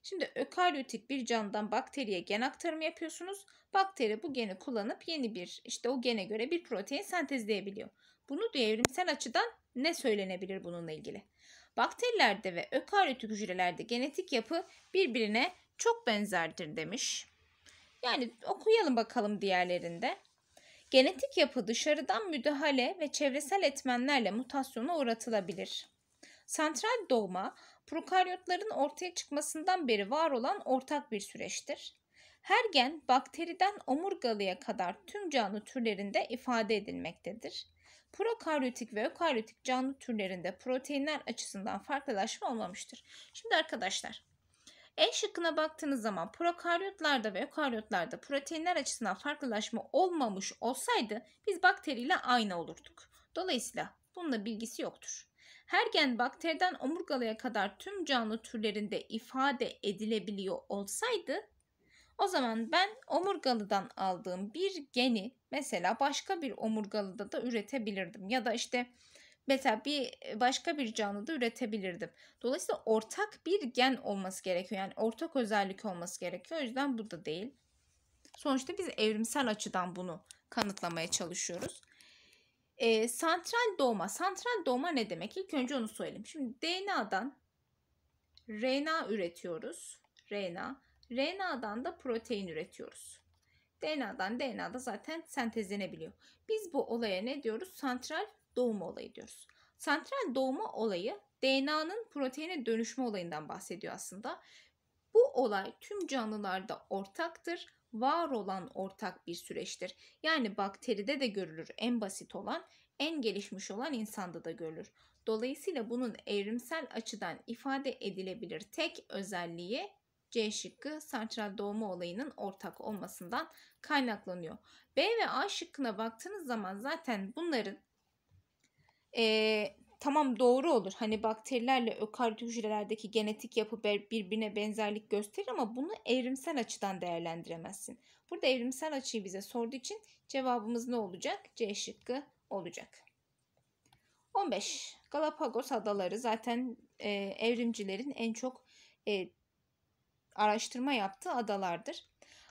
Şimdi ökaryotik bir canlıdan bakteriye gen aktarımı yapıyorsunuz. Bakteri bu geni kullanıp yeni bir işte o gene göre bir protein sentezleyebiliyor. Bunu diyor evrimsel açıdan ne söylenebilir bununla ilgili? Bakterilerde ve ökaryotik hücrelerde genetik yapı birbirine çok benzerdir demiş. Yani okuyalım bakalım diğerlerinde. Genetik yapı dışarıdan müdahale ve çevresel etmenlerle mutasyona uğratılabilir. Santral doğma, prokaryotların ortaya çıkmasından beri var olan ortak bir süreçtir. Her gen bakteriden omurgalıya kadar tüm canlı türlerinde ifade edilmektedir. Prokaryotik ve ökaryotik canlı türlerinde proteinler açısından farklılaşma olmamıştır. Şimdi arkadaşlar e şıkkına baktığınız zaman prokaryotlarda ve ökaryotlarda proteinler açısından farklılaşma olmamış olsaydı biz bakteriyle aynı olurduk. Dolayısıyla bunun da bilgisi yoktur. Her gen bakteriden omurgalıya kadar tüm canlı türlerinde ifade edilebiliyor olsaydı o zaman ben omurgalıdan aldığım bir geni mesela başka bir omurgalıda da üretebilirdim. Ya da işte mesela bir e, başka bir canlı da üretebilirdim. Dolayısıyla ortak bir gen olması gerekiyor. Yani ortak özellik olması gerekiyor. O yüzden bu da değil. Sonuçta biz evrimsel açıdan bunu kanıtlamaya çalışıyoruz. E, santral doğma. Santral doğma ne demek? İlk önce onu söyleyeyim. Şimdi DNA'dan RNA üretiyoruz. RNA. RNA'dan da protein üretiyoruz. DNA'dan DNA'da zaten sentezlenebiliyor. Biz bu olaya ne diyoruz? Santral doğum olayı diyoruz. Santral doğma olayı DNA'nın proteine dönüşme olayından bahsediyor aslında. Bu olay tüm canlılarda ortaktır. Var olan ortak bir süreçtir. Yani bakteride de görülür en basit olan, en gelişmiş olan insanda da görülür. Dolayısıyla bunun evrimsel açıdan ifade edilebilir tek özelliği C şıkkı santral doğma olayının ortak olmasından kaynaklanıyor. B ve A şıkkına baktığınız zaman zaten bunların e, tamam doğru olur. Hani bakterilerle ökaryot hücrelerdeki genetik yapı birbirine benzerlik gösterir ama bunu evrimsel açıdan değerlendiremezsin. Burada evrimsel açıyı bize sorduğu için cevabımız ne olacak? C şıkkı olacak. 15. Galapagos adaları zaten e, evrimcilerin en çok e, araştırma yaptığı adalardır.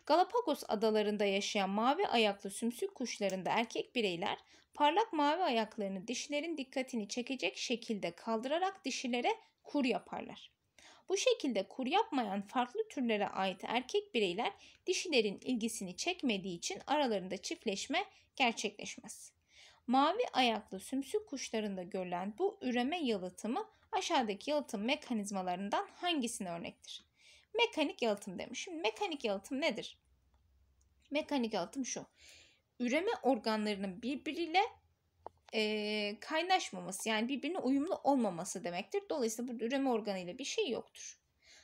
Galapagos adalarında yaşayan mavi ayaklı sümsük kuşlarında erkek bireyler Parlak mavi ayaklarını dişilerin dikkatini çekecek şekilde kaldırarak dişilere kur yaparlar. Bu şekilde kur yapmayan farklı türlere ait erkek bireyler dişilerin ilgisini çekmediği için aralarında çiftleşme gerçekleşmez. Mavi ayaklı sümsük kuşlarında görülen bu üreme yalıtımı aşağıdaki yalıtım mekanizmalarından hangisine örnektir? Mekanik yalıtım demişim. Mekanik yalıtım nedir? Mekanik yalıtım şu üreme organlarının birbiriyle e, kaynaşmaması yani birbirine uyumlu olmaması demektir. Dolayısıyla burada üreme organıyla bir şey yoktur.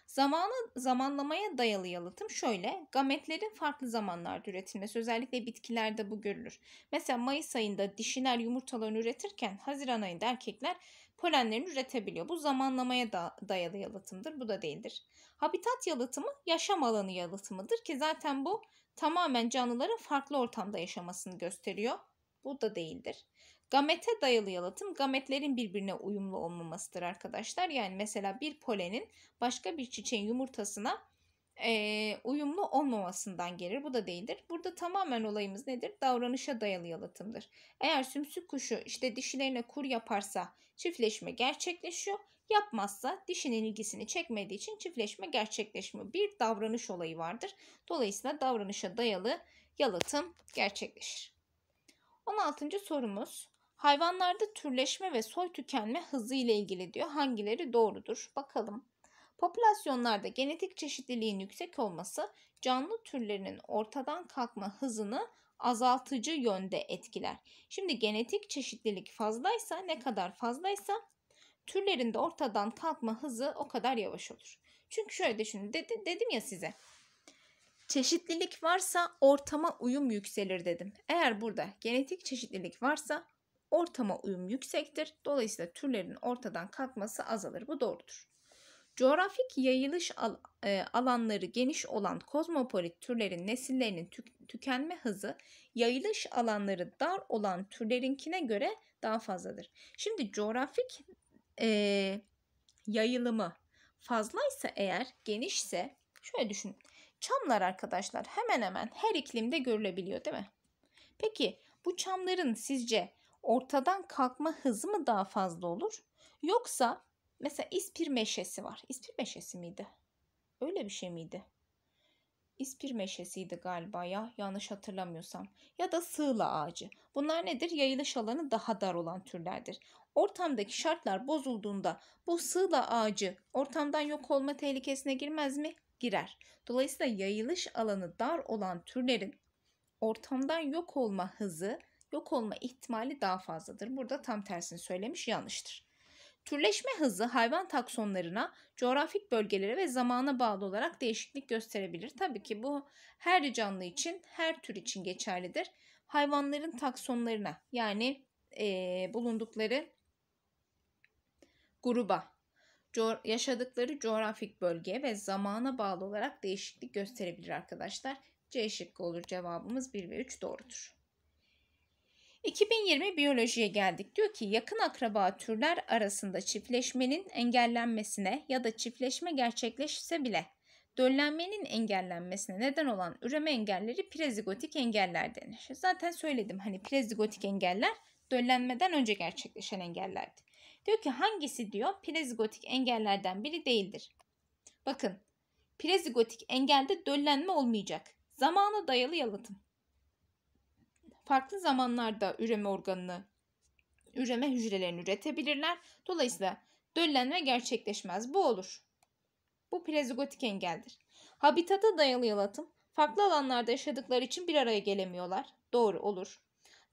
Zamanı zamanlamaya dayalı yalıtım şöyle. Gametlerin farklı zamanlarda üretilmesi özellikle bitkilerde bu görülür. Mesela Mayıs ayında dişiler yumurtalarını üretirken Haziran ayında erkekler polenlerini üretebiliyor. Bu zamanlamaya da dayalı yalıtımdır. Bu da değildir. Habitat yalıtımı yaşam alanı yalıtımıdır ki zaten bu tamamen canlıların farklı ortamda yaşamasını gösteriyor. Bu da değildir. Gamete dayalı yalıtım gametlerin birbirine uyumlu olmamasıdır arkadaşlar. Yani mesela bir polenin başka bir çiçeğin yumurtasına e, uyumlu olmamasından gelir. Bu da değildir. Burada tamamen olayımız nedir? Davranışa dayalı yalıtımdır. Eğer sümsük kuşu işte dişilerine kur yaparsa çiftleşme gerçekleşiyor. Yapmazsa dişinin ilgisini çekmediği için çiftleşme gerçekleşmiyor. Bir davranış olayı vardır. Dolayısıyla davranışa dayalı yalıtım gerçekleşir. 16. sorumuz. Hayvanlarda türleşme ve soy tükenme hızı ile ilgili diyor. Hangileri doğrudur? Bakalım. Popülasyonlarda genetik çeşitliliğin yüksek olması canlı türlerinin ortadan kalkma hızını azaltıcı yönde etkiler. Şimdi genetik çeşitlilik fazlaysa ne kadar fazlaysa türlerinde ortadan kalkma hızı o kadar yavaş olur. Çünkü şöyle düşünün dedi, dedim ya size çeşitlilik varsa ortama uyum yükselir dedim. Eğer burada genetik çeşitlilik varsa ortama uyum yüksektir. Dolayısıyla türlerin ortadan kalkması azalır. Bu doğrudur. Coğrafik yayılış al e, alanları geniş olan kozmopolit türlerin nesillerinin tük tükenme hızı yayılış alanları dar olan türlerinkine göre daha fazladır. Şimdi coğrafik e, yayılımı fazlaysa eğer, genişse şöyle düşün. Çamlar arkadaşlar hemen hemen her iklimde görülebiliyor değil mi? Peki bu çamların sizce ortadan kalkma hızı mı daha fazla olur? Yoksa mesela ispir meşesi var. İspir meşesi miydi? Öyle bir şey miydi? İspir meşesiydi galiba ya yanlış hatırlamıyorsam ya da sığla ağacı. Bunlar nedir? Yayılış alanı daha dar olan türlerdir. Ortamdaki şartlar bozulduğunda bu sığla ağacı ortamdan yok olma tehlikesine girmez mi? Girer. Dolayısıyla yayılış alanı dar olan türlerin ortamdan yok olma hızı, yok olma ihtimali daha fazladır. Burada tam tersini söylemiş yanlıştır. Türleşme hızı hayvan taksonlarına, coğrafik bölgelere ve zamana bağlı olarak değişiklik gösterebilir. Tabii ki bu her canlı için, her tür için geçerlidir. Hayvanların taksonlarına yani e, bulundukları gruba, co- yaşadıkları coğrafik bölgeye ve zamana bağlı olarak değişiklik gösterebilir arkadaşlar. C şıkkı olur cevabımız 1 ve 3 doğrudur. 2020 biyolojiye geldik. Diyor ki yakın akraba türler arasında çiftleşmenin engellenmesine ya da çiftleşme gerçekleşse bile döllenmenin engellenmesine neden olan üreme engelleri prezigotik engeller denir. Zaten söyledim hani prezigotik engeller döllenmeden önce gerçekleşen engellerdi. Diyor ki hangisi diyor prezigotik engellerden biri değildir. Bakın prezigotik engelde döllenme olmayacak. Zamana dayalı yalıtım farklı zamanlarda üreme organını, üreme hücrelerini üretebilirler. Dolayısıyla döllenme gerçekleşmez. Bu olur. Bu plezogotik engeldir. Habitata dayalı yalıtım, farklı alanlarda yaşadıkları için bir araya gelemiyorlar. Doğru olur.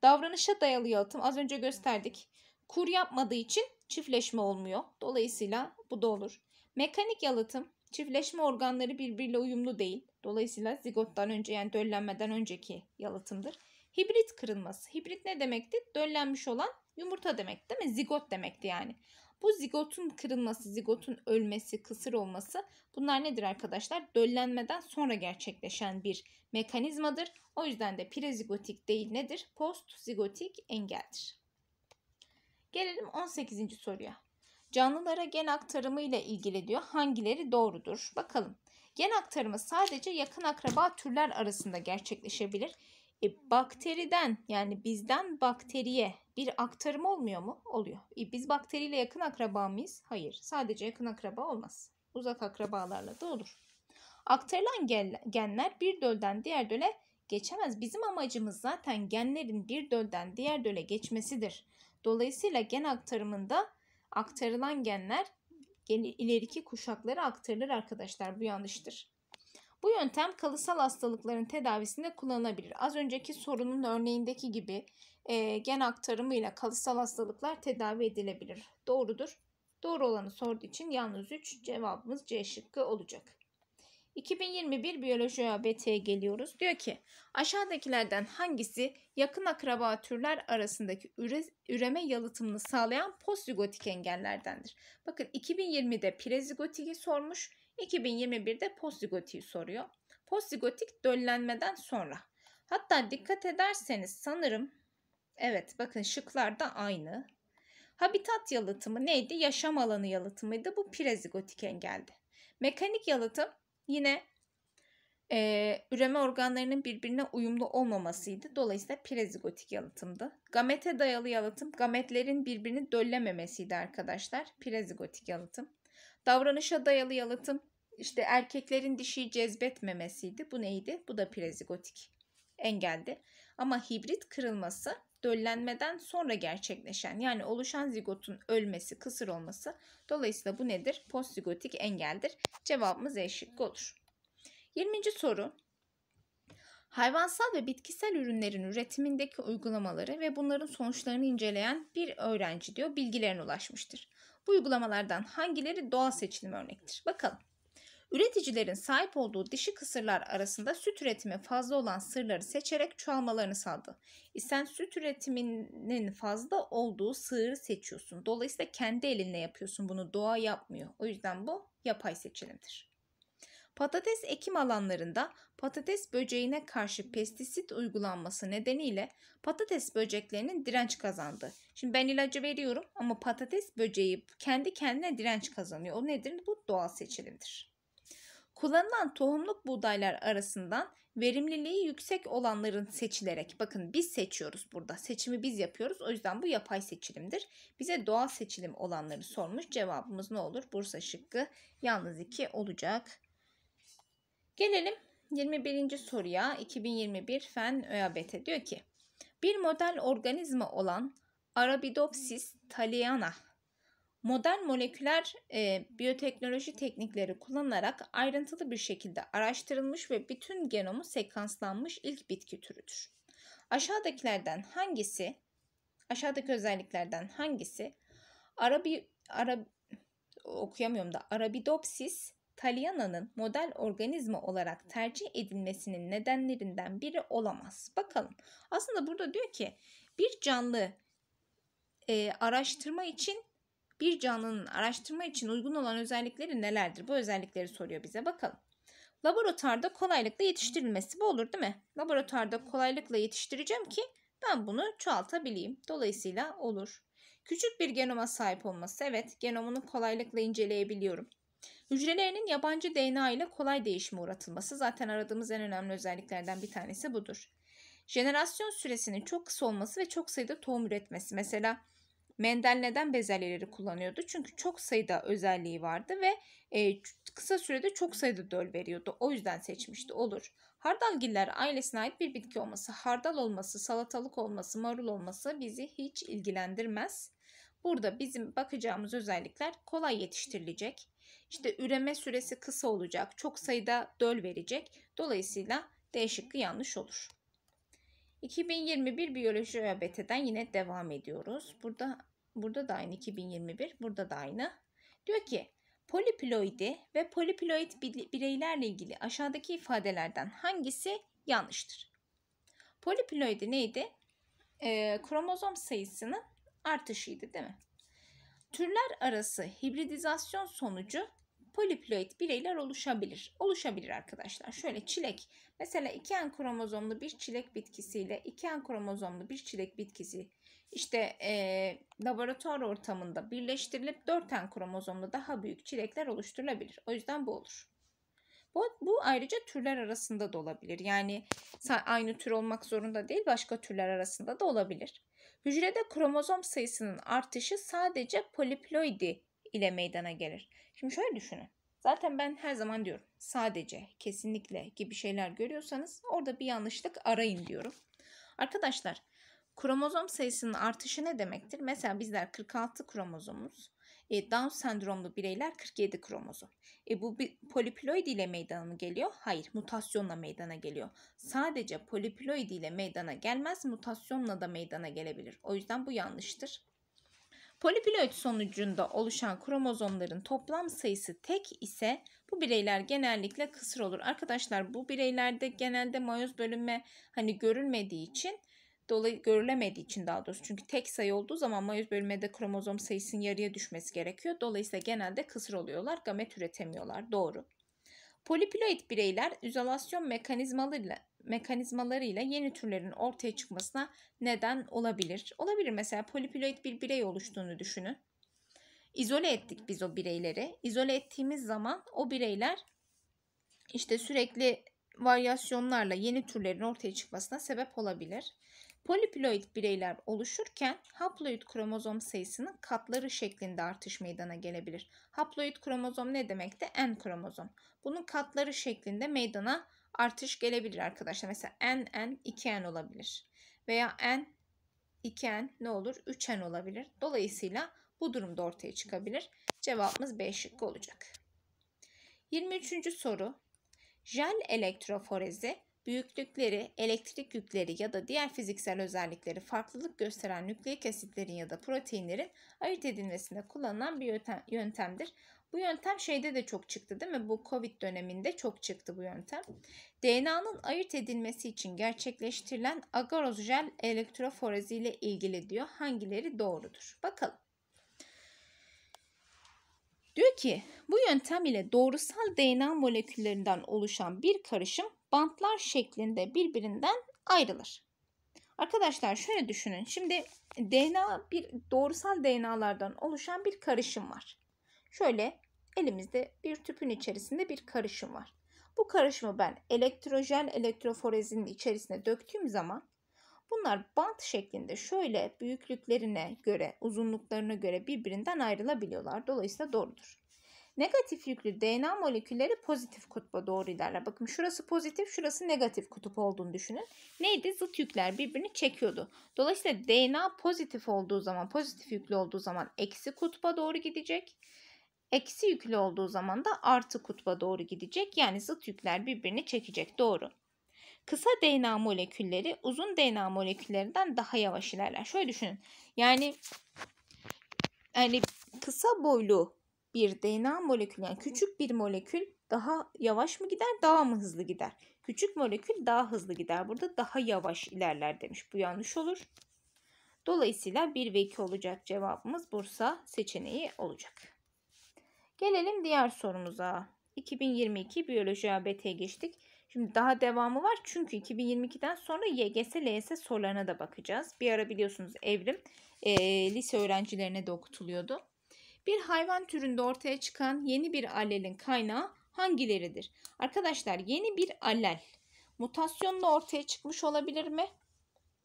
Davranışa dayalı yalıtım az önce gösterdik. Kur yapmadığı için çiftleşme olmuyor. Dolayısıyla bu da olur. Mekanik yalıtım, çiftleşme organları birbiriyle uyumlu değil. Dolayısıyla zigottan önce yani döllenmeden önceki yalıtımdır. Hibrit kırılması. Hibrit ne demekti? Döllenmiş olan yumurta demek değil mi? Zigot demekti yani. Bu zigotun kırılması, zigotun ölmesi, kısır olması bunlar nedir arkadaşlar? Döllenmeden sonra gerçekleşen bir mekanizmadır. O yüzden de prezigotik değil nedir? Postzigotik engeldir. Gelelim 18. soruya. Canlılara gen aktarımı ile ilgili diyor. Hangileri doğrudur? Bakalım. Gen aktarımı sadece yakın akraba türler arasında gerçekleşebilir. E, bakteriden yani bizden bakteriye bir aktarım olmuyor mu? Oluyor. E, biz bakteriyle yakın akraba mıyız? Hayır. Sadece yakın akraba olmaz. Uzak akrabalarla da olur. Aktarılan genler bir dölden diğer döle geçemez. Bizim amacımız zaten genlerin bir dölden diğer döle geçmesidir. Dolayısıyla gen aktarımında aktarılan genler ileriki kuşaklara aktarılır arkadaşlar. Bu yanlıştır. Bu yöntem kalısal hastalıkların tedavisinde kullanılabilir. Az önceki sorunun örneğindeki gibi e, gen aktarımıyla kalısal hastalıklar tedavi edilebilir. Doğrudur. Doğru olanı sorduğu için yalnız 3 cevabımız C şıkkı olacak. 2021 biyoloji ÖABT'ye geliyoruz. Diyor ki aşağıdakilerden hangisi yakın akraba türler arasındaki üre, üreme yalıtımını sağlayan postzigotik engellerdendir? Bakın 2020'de prezigotiki sormuş, 2021'de postzigotiği soruyor. Postzigotik döllenmeden sonra. Hatta dikkat ederseniz sanırım evet bakın şıklar da aynı. Habitat yalıtımı neydi? Yaşam alanı yalıtımıydı. Bu prezigotik engeldi. Mekanik yalıtım yine e, üreme organlarının birbirine uyumlu olmamasıydı. Dolayısıyla prezigotik yalıtımdı. Gamete dayalı yalıtım gametlerin birbirini döllememesiydi arkadaşlar. Prezigotik yalıtım. Davranışa dayalı yalıtım işte erkeklerin dişi cezbetmemesiydi. Bu neydi? Bu da prezigotik engeldi. Ama hibrit kırılması döllenmeden sonra gerçekleşen yani oluşan zigotun ölmesi, kısır olması dolayısıyla bu nedir? Postzigotik engeldir. Cevabımız eşlik olur. 20. soru. Hayvansal ve bitkisel ürünlerin üretimindeki uygulamaları ve bunların sonuçlarını inceleyen bir öğrenci diyor bilgilerine ulaşmıştır. Bu uygulamalardan hangileri doğal seçilim örnektir? Bakalım. Üreticilerin sahip olduğu dişi kısırlar arasında süt üretimi fazla olan sırları seçerek çoğalmalarını sağladı. İsen süt üretiminin fazla olduğu sığırı seçiyorsun. Dolayısıyla kendi elinle yapıyorsun bunu. Doğa yapmıyor. O yüzden bu yapay seçilimdir. Patates ekim alanlarında patates böceğine karşı pestisit uygulanması nedeniyle patates böceklerinin direnç kazandı. Şimdi ben ilacı veriyorum ama patates böceği kendi kendine direnç kazanıyor. O nedir? Bu doğal seçilimdir. Kullanılan tohumluk buğdaylar arasından verimliliği yüksek olanların seçilerek bakın biz seçiyoruz burada seçimi biz yapıyoruz o yüzden bu yapay seçilimdir. Bize doğal seçilim olanları sormuş cevabımız ne olur? Bursa şıkkı yalnız iki olacak. Gelelim 21. soruya 2021 Fen ÖABT diyor ki bir model organizma olan Arabidopsis thaliana modern moleküler e, biyoteknoloji teknikleri kullanarak ayrıntılı bir şekilde araştırılmış ve bütün genomu sekanslanmış ilk bitki türüdür. Aşağıdakilerden hangisi aşağıdaki özelliklerden hangisi Arabi Arab okuyamıyorum da Arabidopsis Taliana'nın model organizma olarak tercih edilmesinin nedenlerinden biri olamaz. Bakalım. Aslında burada diyor ki bir canlı e, araştırma için bir canlının araştırma için uygun olan özellikleri nelerdir? Bu özellikleri soruyor bize. Bakalım. Laboratuvarda kolaylıkla yetiştirilmesi bu olur değil mi? Laboratuvarda kolaylıkla yetiştireceğim ki ben bunu çoğaltabileyim. Dolayısıyla olur. Küçük bir genoma sahip olması. Evet genomunu kolaylıkla inceleyebiliyorum. Hücrelerinin yabancı DNA ile kolay değişime uğratılması zaten aradığımız en önemli özelliklerden bir tanesi budur. Jenerasyon süresinin çok kısa olması ve çok sayıda tohum üretmesi. Mesela Mendel neden bezelyeleri kullanıyordu? Çünkü çok sayıda özelliği vardı ve e, kısa sürede çok sayıda döl veriyordu. O yüzden seçmişti. Olur. Hardalgiller ailesine ait bir bitki olması, hardal olması, salatalık olması, marul olması bizi hiç ilgilendirmez. Burada bizim bakacağımız özellikler kolay yetiştirilecek, işte üreme süresi kısa olacak. Çok sayıda döl verecek. Dolayısıyla D şıkkı yanlış olur. 2021 biyoloji ÖABT'den yine devam ediyoruz. Burada burada da aynı 2021, burada da aynı. Diyor ki poliploidi ve poliploid bireylerle ilgili aşağıdaki ifadelerden hangisi yanlıştır? Poliploidi neydi? Ee, kromozom sayısının artışıydı değil mi? Türler arası hibridizasyon sonucu poliploid bireyler oluşabilir. Oluşabilir arkadaşlar. Şöyle çilek. Mesela iki en kromozomlu bir çilek bitkisiyle iki en kromozomlu bir çilek bitkisi işte e, laboratuvar ortamında birleştirilip dört en kromozomlu daha büyük çilekler oluşturulabilir. O yüzden bu olur. Bu, bu ayrıca türler arasında da olabilir. Yani aynı tür olmak zorunda değil başka türler arasında da olabilir. Hücrede kromozom sayısının artışı sadece poliploidi ile meydana gelir. Şimdi şöyle düşünün. Zaten ben her zaman diyorum sadece, kesinlikle gibi şeyler görüyorsanız orada bir yanlışlık arayın diyorum. Arkadaşlar kromozom sayısının artışı ne demektir? Mesela bizler 46 kromozomuz. E, Down sendromlu bireyler 47 kromozom. E, bu bir poliploid ile meydana mı geliyor? Hayır, mutasyonla meydana geliyor. Sadece poliploid ile meydana gelmez, mutasyonla da meydana gelebilir. O yüzden bu yanlıştır. Poliploid sonucunda oluşan kromozomların toplam sayısı tek ise bu bireyler genellikle kısır olur. Arkadaşlar bu bireylerde genelde mayoz bölünme hani görülmediği için dolayı görülemediği için daha doğrusu çünkü tek sayı olduğu zaman mayoz bölünmede kromozom sayısının yarıya düşmesi gerekiyor. Dolayısıyla genelde kısır oluyorlar. Gamet üretemiyorlar. Doğru. Poliploid bireyler izolasyon mekanizmalarıyla mekanizmalarıyla yeni türlerin ortaya çıkmasına neden olabilir. Olabilir mesela poliploid bir birey oluştuğunu düşünün. İzole ettik biz o bireyleri. İzole ettiğimiz zaman o bireyler işte sürekli varyasyonlarla yeni türlerin ortaya çıkmasına sebep olabilir. Poliploid bireyler oluşurken haploid kromozom sayısının katları şeklinde artış meydana gelebilir. Haploid kromozom ne demekti? De? N kromozom. Bunun katları şeklinde meydana artış gelebilir arkadaşlar. Mesela n n 2n olabilir. Veya n 2n ne olur? 3n olabilir. Dolayısıyla bu durumda ortaya çıkabilir. Cevabımız B şıkkı olacak. 23. soru. Jel elektroforezi büyüklükleri, elektrik yükleri ya da diğer fiziksel özellikleri farklılık gösteren nükleik asitlerin ya da proteinlerin ayırt edilmesinde kullanılan bir yöntemdir. Bu yöntem şeyde de çok çıktı değil mi? Bu Covid döneminde çok çıktı bu yöntem. DNA'nın ayırt edilmesi için gerçekleştirilen agaroz jel elektroforezi ile ilgili diyor. Hangileri doğrudur? Bakalım. Diyor ki bu yöntem ile doğrusal DNA moleküllerinden oluşan bir karışım bantlar şeklinde birbirinden ayrılır. Arkadaşlar şöyle düşünün. Şimdi DNA bir doğrusal DNA'lardan oluşan bir karışım var. Şöyle Elimizde bir tüpün içerisinde bir karışım var. Bu karışımı ben elektrojen elektroforezin içerisine döktüğüm zaman bunlar bant şeklinde şöyle büyüklüklerine göre, uzunluklarına göre birbirinden ayrılabiliyorlar. Dolayısıyla doğrudur. Negatif yüklü DNA molekülleri pozitif kutba doğru ilerler. Bakın şurası pozitif, şurası negatif kutup olduğunu düşünün. Neydi? Zıt yükler birbirini çekiyordu. Dolayısıyla DNA pozitif olduğu zaman, pozitif yüklü olduğu zaman eksi kutba doğru gidecek. Eksi yüklü olduğu zaman da artı kutba doğru gidecek. Yani zıt yükler birbirini çekecek. Doğru. Kısa DNA molekülleri uzun DNA moleküllerinden daha yavaş ilerler. Şöyle düşünün. Yani yani kısa boylu bir DNA molekül yani küçük bir molekül daha yavaş mı gider daha mı hızlı gider? Küçük molekül daha hızlı gider. Burada daha yavaş ilerler demiş. Bu yanlış olur. Dolayısıyla 1 ve 2 olacak cevabımız Bursa seçeneği olacak. Gelelim diğer sorumuza. 2022 biyoloji ABT'ye geçtik. Şimdi daha devamı var çünkü 2022'den sonra YGS, LYS sorularına da bakacağız. Bir ara biliyorsunuz evrim e, lise öğrencilerine de okutuluyordu. Bir hayvan türünde ortaya çıkan yeni bir allelin kaynağı hangileridir? Arkadaşlar yeni bir allel mutasyonla ortaya çıkmış olabilir mi?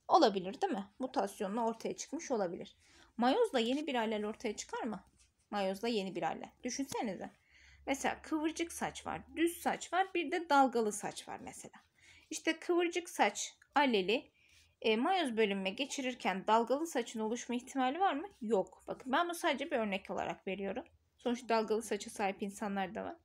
Olabilir değil mi? Mutasyonla ortaya çıkmış olabilir. Mayozla yeni bir allel ortaya çıkar mı? Mayozla yeni bir hale. Düşünsenize. Mesela kıvırcık saç var, düz saç var, bir de dalgalı saç var mesela. İşte kıvırcık saç aleli e, mayoz bölünme geçirirken dalgalı saçın oluşma ihtimali var mı? Yok. Bakın ben bu sadece bir örnek olarak veriyorum. Sonuçta dalgalı saça sahip insanlar da var.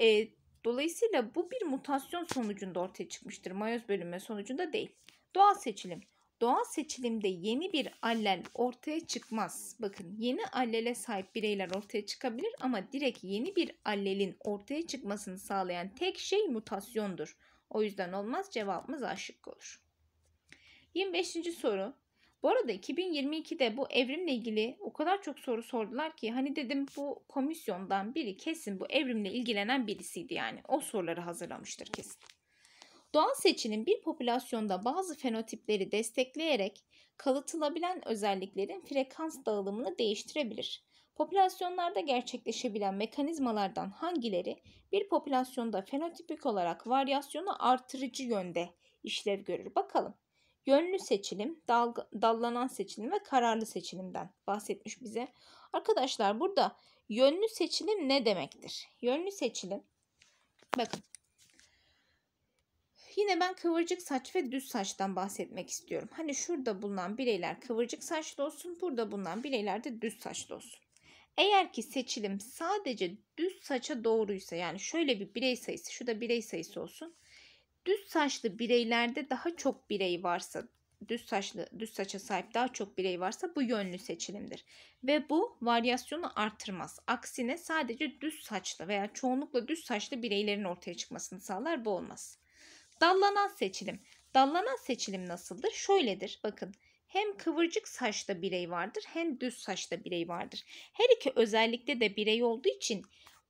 E, dolayısıyla bu bir mutasyon sonucunda ortaya çıkmıştır. Mayoz bölünme sonucunda değil. Doğal seçilim doğal seçilimde yeni bir allel ortaya çıkmaz. Bakın yeni allele sahip bireyler ortaya çıkabilir ama direkt yeni bir allelin ortaya çıkmasını sağlayan tek şey mutasyondur. O yüzden olmaz cevabımız aşık olur. 25. soru. Bu arada 2022'de bu evrimle ilgili o kadar çok soru sordular ki hani dedim bu komisyondan biri kesin bu evrimle ilgilenen birisiydi yani. O soruları hazırlamıştır kesin. Doğal seçilim bir popülasyonda bazı fenotipleri destekleyerek kalıtılabilen özelliklerin frekans dağılımını değiştirebilir. Popülasyonlarda gerçekleşebilen mekanizmalardan hangileri bir popülasyonda fenotipik olarak varyasyonu artırıcı yönde işlev görür? Bakalım. Yönlü seçilim, dal, dallanan seçilim ve kararlı seçilimden bahsetmiş bize. Arkadaşlar burada yönlü seçilim ne demektir? Yönlü seçilim, bakın Yine ben kıvırcık saç ve düz saçtan bahsetmek istiyorum. Hani şurada bulunan bireyler kıvırcık saçlı olsun, burada bulunan bireyler de düz saçlı olsun. Eğer ki seçilim sadece düz saça doğruysa yani şöyle bir birey sayısı, şu birey sayısı olsun. Düz saçlı bireylerde daha çok birey varsa, düz saçlı düz saça sahip daha çok birey varsa bu yönlü seçilimdir. Ve bu varyasyonu artırmaz. Aksine sadece düz saçlı veya çoğunlukla düz saçlı bireylerin ortaya çıkmasını sağlar bu olmaz. Dallanan seçilim. Dallanan seçilim nasıldır? Şöyledir. Bakın hem kıvırcık saçta birey vardır hem düz saçta birey vardır. Her iki özellikte de birey olduğu için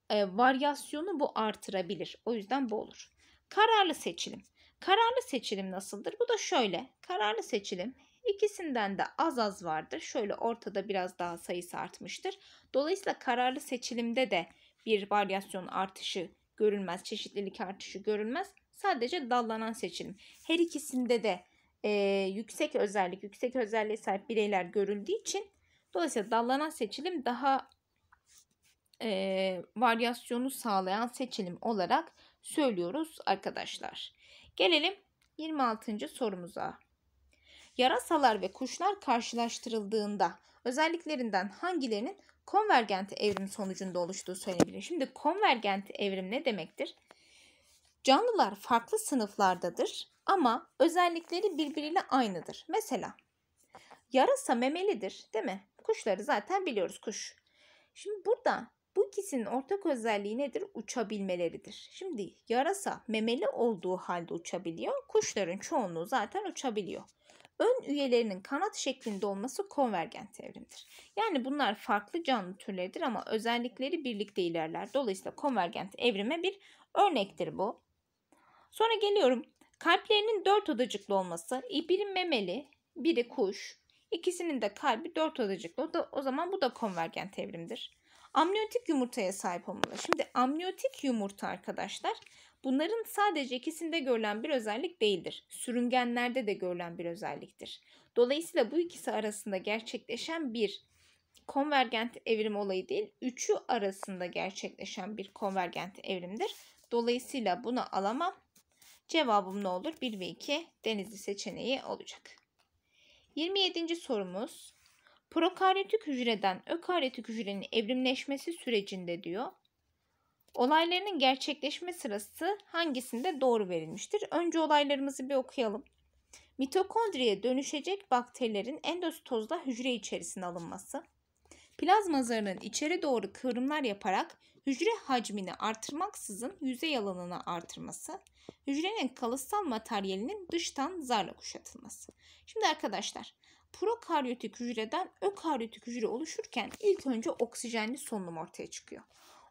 e, varyasyonu bu artırabilir. O yüzden bu olur. Kararlı seçilim. Kararlı seçilim nasıldır? Bu da şöyle. Kararlı seçilim ikisinden de az az vardır. Şöyle ortada biraz daha sayısı artmıştır. Dolayısıyla kararlı seçilimde de bir varyasyon artışı görülmez, çeşitlilik artışı görülmez. Sadece dallanan seçilim. Her ikisinde de e, yüksek özellik, yüksek özelliğe sahip bireyler görüldüğü için dolayısıyla dallanan seçilim daha e, varyasyonu sağlayan seçilim olarak söylüyoruz arkadaşlar. Gelelim 26. sorumuza. Yarasalar ve kuşlar karşılaştırıldığında özelliklerinden hangilerinin konvergent evrim sonucunda oluştuğu söylenebilir. Şimdi konvergent evrim ne demektir? Canlılar farklı sınıflardadır ama özellikleri birbiriyle aynıdır. Mesela yarasa memelidir değil mi? Kuşları zaten biliyoruz kuş. Şimdi burada bu ikisinin ortak özelliği nedir? Uçabilmeleridir. Şimdi yarasa memeli olduğu halde uçabiliyor. Kuşların çoğunluğu zaten uçabiliyor. Ön üyelerinin kanat şeklinde olması konvergent evrimdir. Yani bunlar farklı canlı türleridir ama özellikleri birlikte ilerler. Dolayısıyla konvergent evrime bir örnektir bu. Sonra geliyorum. Kalplerinin dört odacıklı olması. E, biri memeli, biri kuş. İkisinin de kalbi dört odacıklı. O, da, o zaman bu da konvergent evrimdir. Amniyotik yumurtaya sahip olmalı. Şimdi amniyotik yumurta arkadaşlar bunların sadece ikisinde görülen bir özellik değildir. Sürüngenlerde de görülen bir özelliktir. Dolayısıyla bu ikisi arasında gerçekleşen bir konvergent evrim olayı değil, üçü arasında gerçekleşen bir konvergent evrimdir. Dolayısıyla buna alamam. Cevabım ne olur? 1 ve 2 denizli seçeneği olacak. 27. sorumuz. Prokaryotik hücreden ökaryotik hücrenin evrimleşmesi sürecinde diyor. Olaylarının gerçekleşme sırası hangisinde doğru verilmiştir? Önce olaylarımızı bir okuyalım. Mitokondriye dönüşecek bakterilerin endositozla hücre içerisine alınması. Plazma zarının içeri doğru kıvrımlar yaparak hücre hacmini artırmaksızın yüzey alanını artırması hücrenin kalıtsal materyalinin dıştan zarla kuşatılması. Şimdi arkadaşlar prokaryotik hücreden ökaryotik hücre oluşurken ilk önce oksijenli solunum ortaya çıkıyor.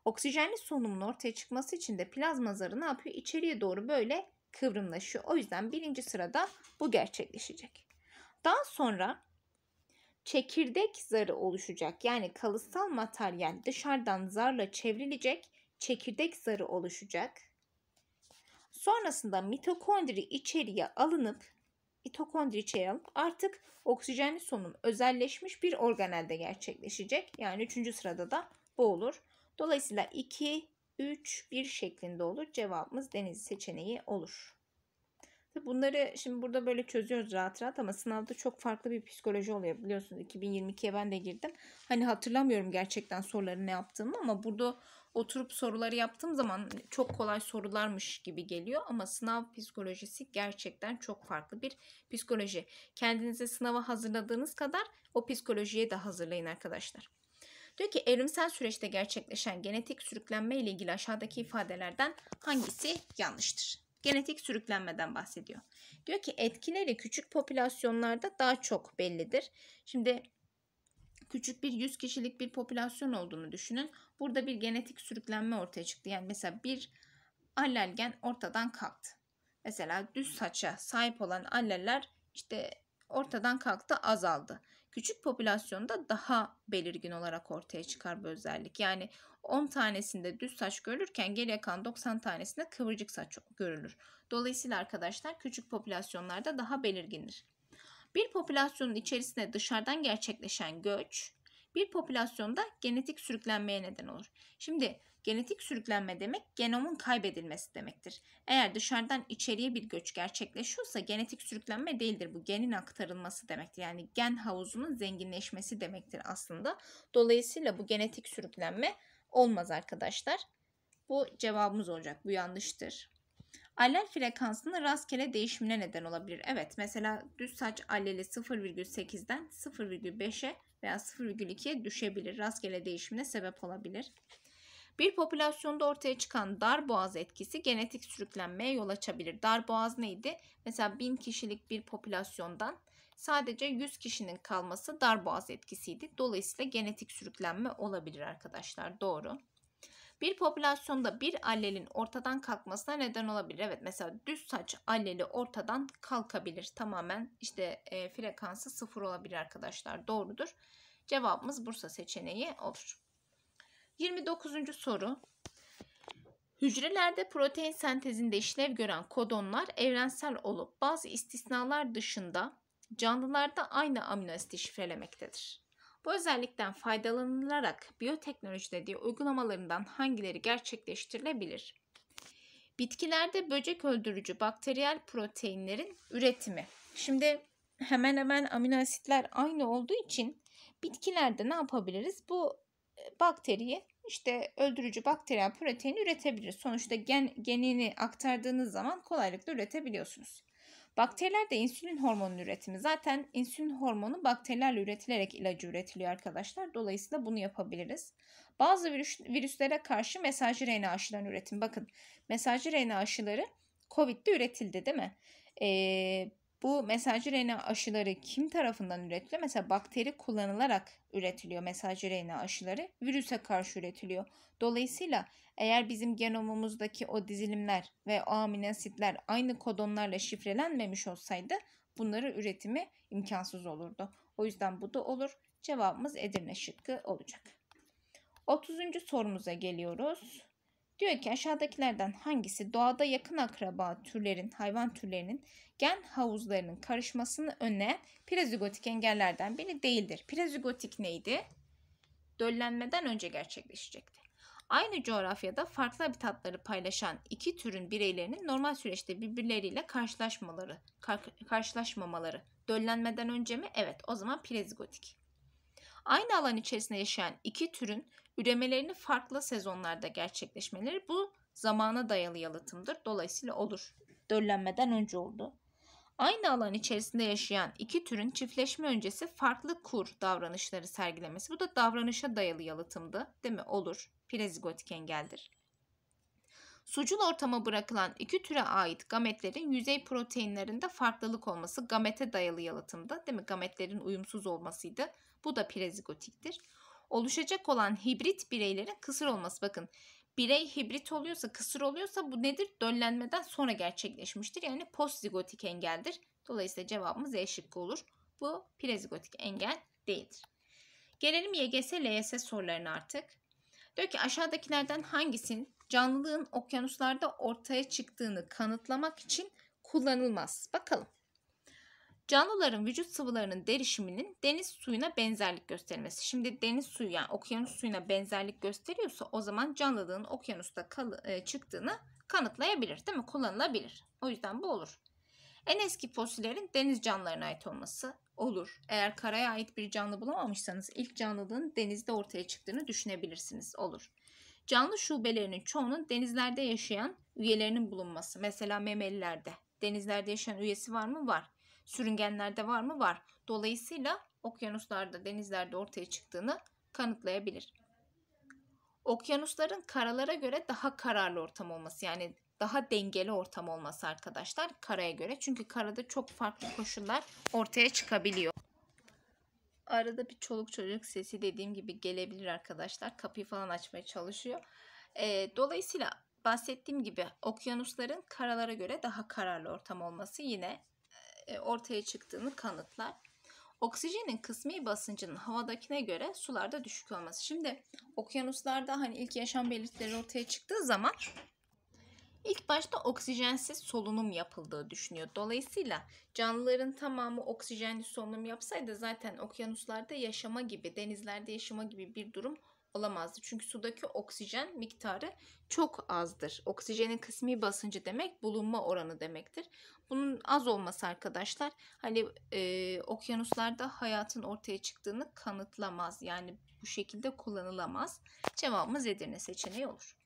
Oksijenli solunumun ortaya çıkması için de plazma zarı ne yapıyor? İçeriye doğru böyle kıvrımlaşıyor. O yüzden birinci sırada bu gerçekleşecek. Daha sonra çekirdek zarı oluşacak. Yani kalıtsal materyal dışarıdan zarla çevrilecek. Çekirdek zarı oluşacak. Sonrasında mitokondri içeriye alınıp mitokondri içeriye alınıp artık oksijenli solunum özelleşmiş bir organelde gerçekleşecek. Yani üçüncü sırada da bu olur. Dolayısıyla 2, 3, 1 şeklinde olur. Cevabımız deniz seçeneği olur. Bunları şimdi burada böyle çözüyoruz rahat rahat ama sınavda çok farklı bir psikoloji oluyor biliyorsunuz. 2022'ye ben de girdim. Hani hatırlamıyorum gerçekten soruları ne yaptığımı ama burada oturup soruları yaptığım zaman çok kolay sorularmış gibi geliyor ama sınav psikolojisi gerçekten çok farklı bir psikoloji. kendinize sınava hazırladığınız kadar o psikolojiye de hazırlayın arkadaşlar. Diyor ki evrimsel süreçte gerçekleşen genetik sürüklenme ile ilgili aşağıdaki ifadelerden hangisi yanlıştır? Genetik sürüklenmeden bahsediyor. Diyor ki etkileri küçük popülasyonlarda daha çok bellidir. Şimdi küçük bir 100 kişilik bir popülasyon olduğunu düşünün. Burada bir genetik sürüklenme ortaya çıktı. Yani mesela bir allelgen ortadan kalktı. Mesela düz saça sahip olan alleller işte ortadan kalktı azaldı. Küçük popülasyonda daha belirgin olarak ortaya çıkar bu özellik. Yani 10 tanesinde düz saç görülürken geriye kalan 90 tanesinde kıvırcık saç görülür. Dolayısıyla arkadaşlar küçük popülasyonlarda daha belirgindir. Bir popülasyonun içerisine dışarıdan gerçekleşen göç, bir popülasyonda genetik sürüklenmeye neden olur. Şimdi genetik sürüklenme demek genomun kaybedilmesi demektir. Eğer dışarıdan içeriye bir göç gerçekleşiyorsa genetik sürüklenme değildir. Bu genin aktarılması demektir. Yani gen havuzunun zenginleşmesi demektir aslında. Dolayısıyla bu genetik sürüklenme olmaz arkadaşlar. Bu cevabımız olacak. Bu yanlıştır. Allel frekansının rastgele değişimine neden olabilir. Evet mesela düz saç alleli 0,8'den 0,5'e veya 0,2'ye düşebilir. Rastgele değişimine sebep olabilir. Bir popülasyonda ortaya çıkan dar boğaz etkisi genetik sürüklenmeye yol açabilir. Dar boğaz neydi? Mesela 1000 kişilik bir popülasyondan sadece 100 kişinin kalması dar boğaz etkisiydi. Dolayısıyla genetik sürüklenme olabilir arkadaşlar. Doğru. Bir popülasyonda bir allelin ortadan kalkmasına neden olabilir. Evet mesela düz saç alleli ortadan kalkabilir. Tamamen işte e, frekansı sıfır olabilir arkadaşlar. Doğrudur. Cevabımız Bursa seçeneği olur. 29. soru. Hücrelerde protein sentezinde işlev gören kodonlar evrensel olup bazı istisnalar dışında canlılarda aynı amino şifrelemektedir. Bu özellikten faydalanılarak biyoteknolojide diye uygulamalarından hangileri gerçekleştirilebilir? Bitkilerde böcek öldürücü bakteriyel proteinlerin üretimi. Şimdi hemen hemen amino asitler aynı olduğu için bitkilerde ne yapabiliriz? Bu e, bakteriyi işte öldürücü bakteriyel protein üretebilir. Sonuçta gen, genini aktardığınız zaman kolaylıkla üretebiliyorsunuz. Bakteriler de insülin hormonunun üretimi. Zaten insülin hormonu bakterilerle üretilerek ilacı üretiliyor arkadaşlar. Dolayısıyla bunu yapabiliriz. Bazı virüs, virüslere karşı mesajcı RNA aşılarının üretimi. Bakın mesajcı RNA aşıları COVID'de üretildi değil mi? Ee, bu mesaj RNA aşıları kim tarafından üretiliyor? Mesela bakteri kullanılarak üretiliyor mesaj RNA aşıları. Virüse karşı üretiliyor. Dolayısıyla eğer bizim genomumuzdaki o dizilimler ve o aminoasitler aynı kodonlarla şifrelenmemiş olsaydı bunları üretimi imkansız olurdu. O yüzden bu da olur. Cevabımız Edirne şıkkı olacak. 30. sorumuza geliyoruz. Diyor ki aşağıdakilerden hangisi doğada yakın akraba türlerin, hayvan türlerinin gen havuzlarının karışmasını önleyen prezigotik engellerden biri değildir. Prezigotik neydi? Döllenmeden önce gerçekleşecekti. Aynı coğrafyada farklı habitatları paylaşan iki türün bireylerinin normal süreçte birbirleriyle karşılaşmaları, kar karşılaşmamaları. Döllenmeden önce mi? Evet, o zaman prezigotik. Aynı alan içerisinde yaşayan iki türün üremelerini farklı sezonlarda gerçekleşmeleri bu zamana dayalı yalıtımdır. Dolayısıyla olur. Döllenmeden önce oldu. Aynı alan içerisinde yaşayan iki türün çiftleşme öncesi farklı kur davranışları sergilemesi. Bu da davranışa dayalı yalıtımdı. Değil mi? Olur. Prezigotik engeldir. Sucul ortama bırakılan iki türe ait gametlerin yüzey proteinlerinde farklılık olması gamete dayalı yalıtımda değil mi? Gametlerin uyumsuz olmasıydı. Bu da prezigotiktir oluşacak olan hibrit bireylerin kısır olması. Bakın birey hibrit oluyorsa, kısır oluyorsa bu nedir? Döllenmeden sonra gerçekleşmiştir. Yani postzigotik engeldir. Dolayısıyla cevabımız E şıkkı olur. Bu prezigotik engel değildir. Gelelim YGS, LYS sorularına artık. Diyor ki aşağıdakilerden hangisinin canlılığın okyanuslarda ortaya çıktığını kanıtlamak için kullanılmaz? Bakalım. Canlıların vücut sıvılarının derişiminin deniz suyuna benzerlik göstermesi. Şimdi deniz suyu yani okyanus suyuna benzerlik gösteriyorsa o zaman canlılığın okyanusta e, çıktığını kanıtlayabilir değil mi? Kullanılabilir. O yüzden bu olur. En eski fosillerin deniz canlılarına ait olması olur. Eğer karaya ait bir canlı bulamamışsanız ilk canlılığın denizde ortaya çıktığını düşünebilirsiniz. Olur. Canlı şubelerinin çoğunun denizlerde yaşayan üyelerinin bulunması. Mesela memelilerde. Denizlerde yaşayan üyesi var mı? Var. Sürüngenlerde var mı? Var. Dolayısıyla okyanuslarda, denizlerde ortaya çıktığını kanıtlayabilir. Okyanusların karalara göre daha kararlı ortam olması yani daha dengeli ortam olması arkadaşlar karaya göre. Çünkü karada çok farklı koşullar ortaya çıkabiliyor. Arada bir çoluk çocuk sesi dediğim gibi gelebilir arkadaşlar. Kapıyı falan açmaya çalışıyor. E, dolayısıyla bahsettiğim gibi okyanusların karalara göre daha kararlı ortam olması yine e, ortaya çıktığını kanıtlar. Oksijenin kısmi basıncının havadakine göre sularda düşük olması. Şimdi okyanuslarda hani ilk yaşam belirtileri ortaya çıktığı zaman ilk başta oksijensiz solunum yapıldığı düşünüyor. Dolayısıyla canlıların tamamı oksijenli solunum yapsaydı zaten okyanuslarda yaşama gibi, denizlerde yaşama gibi bir durum olamazdı. Çünkü sudaki oksijen miktarı çok azdır. Oksijenin kısmi basıncı demek bulunma oranı demektir. Bunun az olması arkadaşlar hani e, okyanuslarda hayatın ortaya çıktığını kanıtlamaz. Yani bu şekilde kullanılamaz. Cevabımız Edirne seçeneği olur.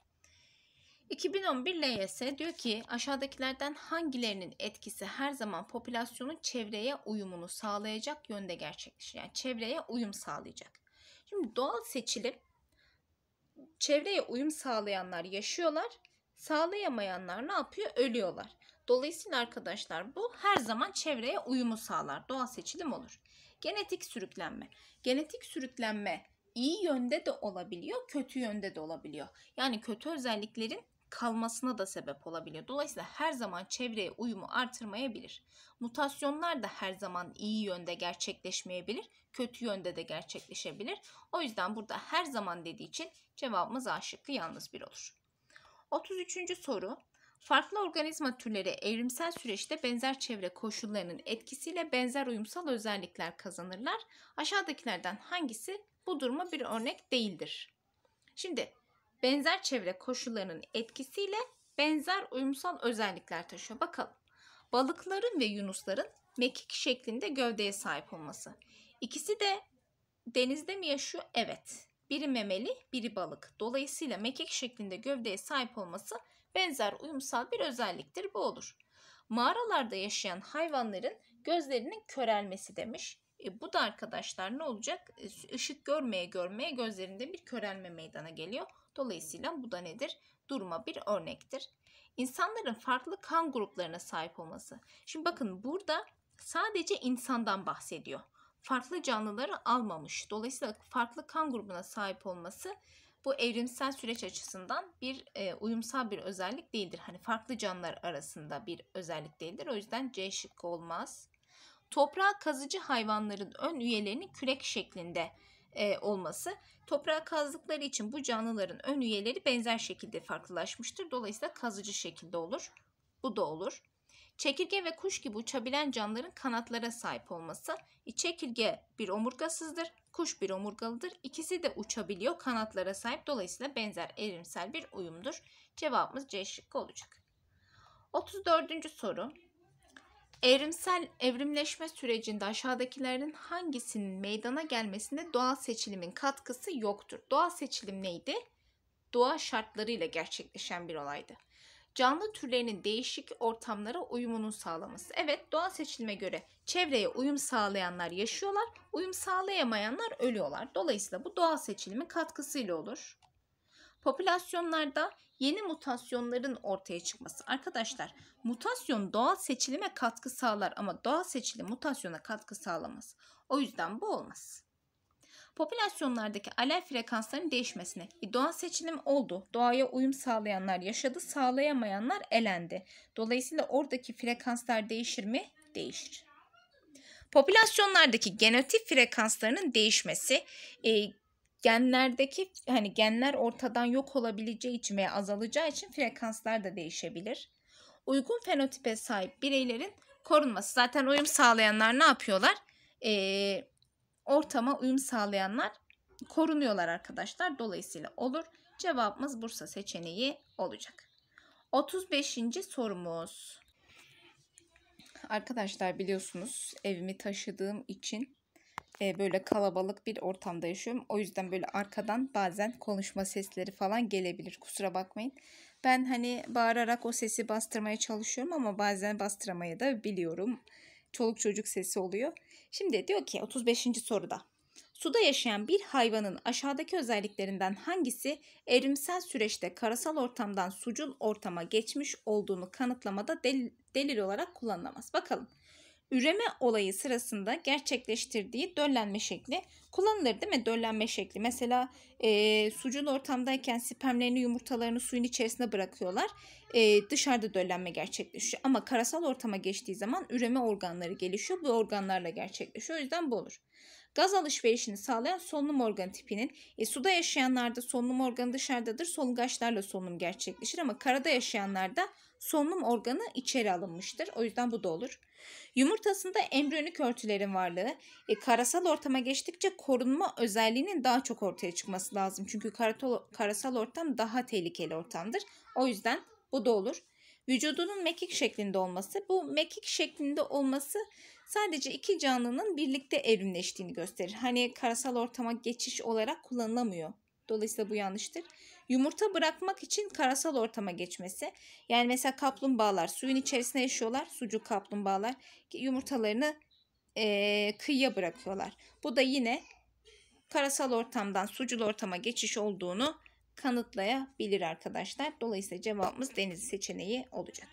2011 LYS diyor ki aşağıdakilerden hangilerinin etkisi her zaman popülasyonun çevreye uyumunu sağlayacak yönde gerçekleşir. Yani çevreye uyum sağlayacak. Şimdi doğal seçilim çevreye uyum sağlayanlar yaşıyorlar, sağlayamayanlar ne yapıyor? Ölüyorlar. Dolayısıyla arkadaşlar bu her zaman çevreye uyumu sağlar. Doğal seçilim olur. Genetik sürüklenme. Genetik sürüklenme iyi yönde de olabiliyor, kötü yönde de olabiliyor. Yani kötü özelliklerin kalmasına da sebep olabiliyor. Dolayısıyla her zaman çevreye uyumu artırmayabilir. Mutasyonlar da her zaman iyi yönde gerçekleşmeyebilir, kötü yönde de gerçekleşebilir. O yüzden burada her zaman dediği için cevabımız A şıkkı yalnız bir olur. 33. soru Farklı organizma türleri evrimsel süreçte benzer çevre koşullarının etkisiyle benzer uyumsal özellikler kazanırlar. Aşağıdakilerden hangisi bu duruma bir örnek değildir? Şimdi benzer çevre koşullarının etkisiyle benzer uyumsal özellikler taşıyor. Bakalım. Balıkların ve yunusların mekik şeklinde gövdeye sahip olması. İkisi de denizde mi yaşıyor? Evet. Biri memeli, biri balık. Dolayısıyla mekik şeklinde gövdeye sahip olması benzer uyumsal bir özelliktir. Bu olur. Mağaralarda yaşayan hayvanların gözlerinin körelmesi demiş. E, bu da arkadaşlar ne olacak? Işık e, görmeye görmeye gözlerinde bir körelme meydana geliyor. Dolayısıyla bu da nedir? Duruma bir örnektir. İnsanların farklı kan gruplarına sahip olması. Şimdi bakın burada sadece insandan bahsediyor farklı canlıları almamış. Dolayısıyla farklı kan grubuna sahip olması bu evrimsel süreç açısından bir e, uyumsal bir özellik değildir. Hani farklı canlılar arasında bir özellik değildir. O yüzden C şıkkı olmaz. Toprağa kazıcı hayvanların ön üyelerinin kürek şeklinde e, olması toprağa kazdıkları için bu canlıların ön üyeleri benzer şekilde farklılaşmıştır. Dolayısıyla kazıcı şekilde olur. Bu da olur. Çekirge ve kuş gibi uçabilen canlıların kanatlara sahip olması. E, çekirge bir omurgasızdır, kuş bir omurgalıdır. İkisi de uçabiliyor, kanatlara sahip. Dolayısıyla benzer evrimsel bir uyumdur. Cevabımız C şıkkı olacak. 34. soru. Evrimsel evrimleşme sürecinde aşağıdakilerin hangisinin meydana gelmesinde doğal seçilimin katkısı yoktur? Doğal seçilim neydi? Doğa şartlarıyla gerçekleşen bir olaydı canlı türlerinin değişik ortamlara uyumunun sağlaması. Evet doğal seçilime göre çevreye uyum sağlayanlar yaşıyorlar, uyum sağlayamayanlar ölüyorlar. Dolayısıyla bu doğal seçilimin katkısıyla olur. Popülasyonlarda yeni mutasyonların ortaya çıkması. Arkadaşlar mutasyon doğal seçilime katkı sağlar ama doğal seçilim mutasyona katkı sağlamaz. O yüzden bu olmaz popülasyonlardaki alel frekansların değişmesine. E, doğal seçilim oldu. Doğaya uyum sağlayanlar yaşadı, sağlayamayanlar elendi. Dolayısıyla oradaki frekanslar değişir mi? Değişir. Popülasyonlardaki genotip frekanslarının değişmesi, e, genlerdeki hani genler ortadan yok olabileceği için veya azalacağı için frekanslar da değişebilir. Uygun fenotipe sahip bireylerin korunması. Zaten uyum sağlayanlar ne yapıyorlar? Eee ortama uyum sağlayanlar korunuyorlar arkadaşlar. Dolayısıyla olur. Cevabımız Bursa seçeneği olacak. 35. sorumuz. Arkadaşlar biliyorsunuz evimi taşıdığım için e, böyle kalabalık bir ortamda yaşıyorum. O yüzden böyle arkadan bazen konuşma sesleri falan gelebilir. Kusura bakmayın. Ben hani bağırarak o sesi bastırmaya çalışıyorum ama bazen bastıramaya da biliyorum. Çoluk çocuk sesi oluyor. Şimdi diyor ki 35. soruda. Suda yaşayan bir hayvanın aşağıdaki özelliklerinden hangisi erimsel süreçte karasal ortamdan sucul ortama geçmiş olduğunu kanıtlamada delil, delil olarak kullanılamaz? Bakalım üreme olayı sırasında gerçekleştirdiği döllenme şekli kullanılır değil mi? Döllenme şekli. Mesela e, sucul ortamdayken spermlerini yumurtalarını suyun içerisine bırakıyorlar. E, dışarıda döllenme gerçekleşiyor. Ama karasal ortama geçtiği zaman üreme organları gelişiyor. Bu organlarla gerçekleşiyor. O yüzden bu olur. Gaz alışverişini sağlayan solunum organ tipinin e, suda yaşayanlarda solunum organı dışarıdadır. Solungaçlarla solunum gerçekleşir ama karada yaşayanlarda solunum organı içeri alınmıştır. O yüzden bu da olur. Yumurtasında embriyonik örtülerin varlığı e, karasal ortama geçtikçe korunma özelliğinin daha çok ortaya çıkması lazım. Çünkü karasal ortam daha tehlikeli ortamdır. O yüzden bu da olur. Vücudunun mekik şeklinde olması, bu mekik şeklinde olması sadece iki canlının birlikte evrimleştiğini gösterir. Hani karasal ortama geçiş olarak kullanılamıyor. Dolayısıyla bu yanlıştır. Yumurta bırakmak için karasal ortama geçmesi. Yani mesela kaplumbağalar suyun içerisinde yaşıyorlar. Sucuk kaplumbağalar yumurtalarını e, kıyıya bırakıyorlar. Bu da yine karasal ortamdan sucul ortama geçiş olduğunu kanıtlayabilir arkadaşlar. Dolayısıyla cevabımız deniz seçeneği olacak.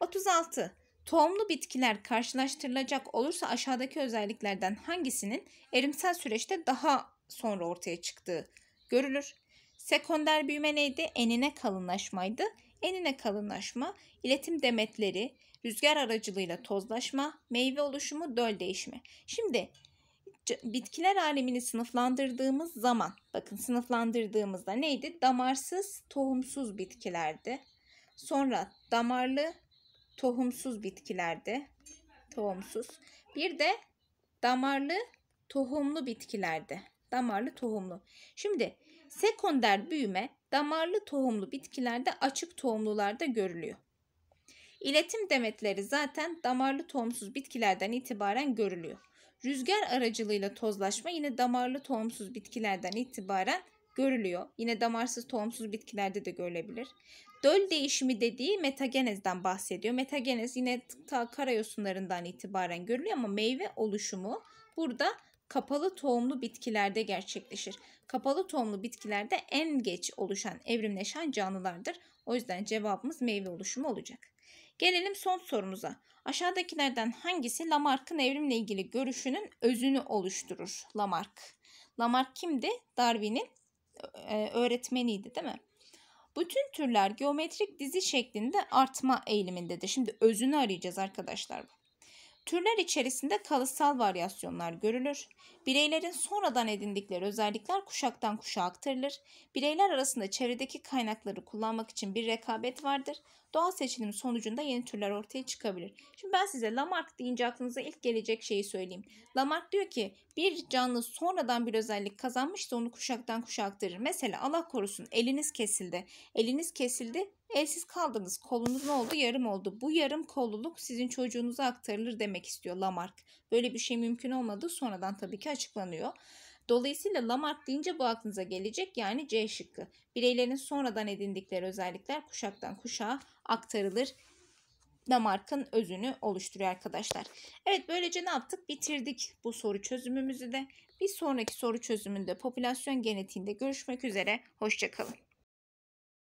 36. Tohumlu bitkiler karşılaştırılacak olursa aşağıdaki özelliklerden hangisinin erimsel süreçte daha sonra ortaya çıktığı görülür. Sekonder büyüme neydi? Enine kalınlaşmaydı. Enine kalınlaşma, iletim demetleri, rüzgar aracılığıyla tozlaşma, meyve oluşumu, döl değişimi. Şimdi bitkiler alemini sınıflandırdığımız zaman, bakın sınıflandırdığımızda neydi? Damarsız, tohumsuz bitkilerdi. Sonra damarlı, tohumsuz bitkilerdi. Tohumsuz. Bir de damarlı, tohumlu bitkilerdi damarlı tohumlu. Şimdi sekonder büyüme damarlı tohumlu bitkilerde açık tohumlularda görülüyor. İletim demetleri zaten damarlı tohumsuz bitkilerden itibaren görülüyor. Rüzgar aracılığıyla tozlaşma yine damarlı tohumsuz bitkilerden itibaren görülüyor. Yine damarsız tohumsuz bitkilerde de görülebilir. Döl değişimi dediği metagenezden bahsediyor. Metagenez yine ta karayosunlarından itibaren görülüyor ama meyve oluşumu burada kapalı tohumlu bitkilerde gerçekleşir. Kapalı tohumlu bitkilerde en geç oluşan, evrimleşen canlılardır. O yüzden cevabımız meyve oluşumu olacak. Gelelim son sorumuza. Aşağıdakilerden hangisi Lamarck'ın evrimle ilgili görüşünün özünü oluşturur? Lamarck. Lamarck kimdi? Darwin'in e, öğretmeniydi değil mi? Bütün türler geometrik dizi şeklinde artma eğilimindedir. Şimdi özünü arayacağız arkadaşlar. Türler içerisinde kalıtsal varyasyonlar görülür. Bireylerin sonradan edindikleri özellikler kuşaktan kuşağa aktarılır. Bireyler arasında çevredeki kaynakları kullanmak için bir rekabet vardır. Doğal seçilim sonucunda yeni türler ortaya çıkabilir. Şimdi ben size Lamarck deyince aklınıza ilk gelecek şeyi söyleyeyim. Lamarck diyor ki bir canlı sonradan bir özellik kazanmışsa onu kuşaktan kuşaktırır. Mesela Allah korusun eliniz kesildi. Eliniz kesildi Elsiz kaldınız. Kolunuz ne oldu? Yarım oldu. Bu yarım kolluluk sizin çocuğunuza aktarılır demek istiyor Lamarck. Böyle bir şey mümkün olmadı, sonradan tabii ki açıklanıyor. Dolayısıyla Lamarck deyince bu aklınıza gelecek yani C şıkkı. Bireylerin sonradan edindikleri özellikler kuşaktan kuşağa aktarılır Lamarck'ın özünü oluşturuyor arkadaşlar. Evet böylece ne yaptık? Bitirdik bu soru çözümümüzü de. Bir sonraki soru çözümünde popülasyon genetiğinde görüşmek üzere. Hoşçakalın.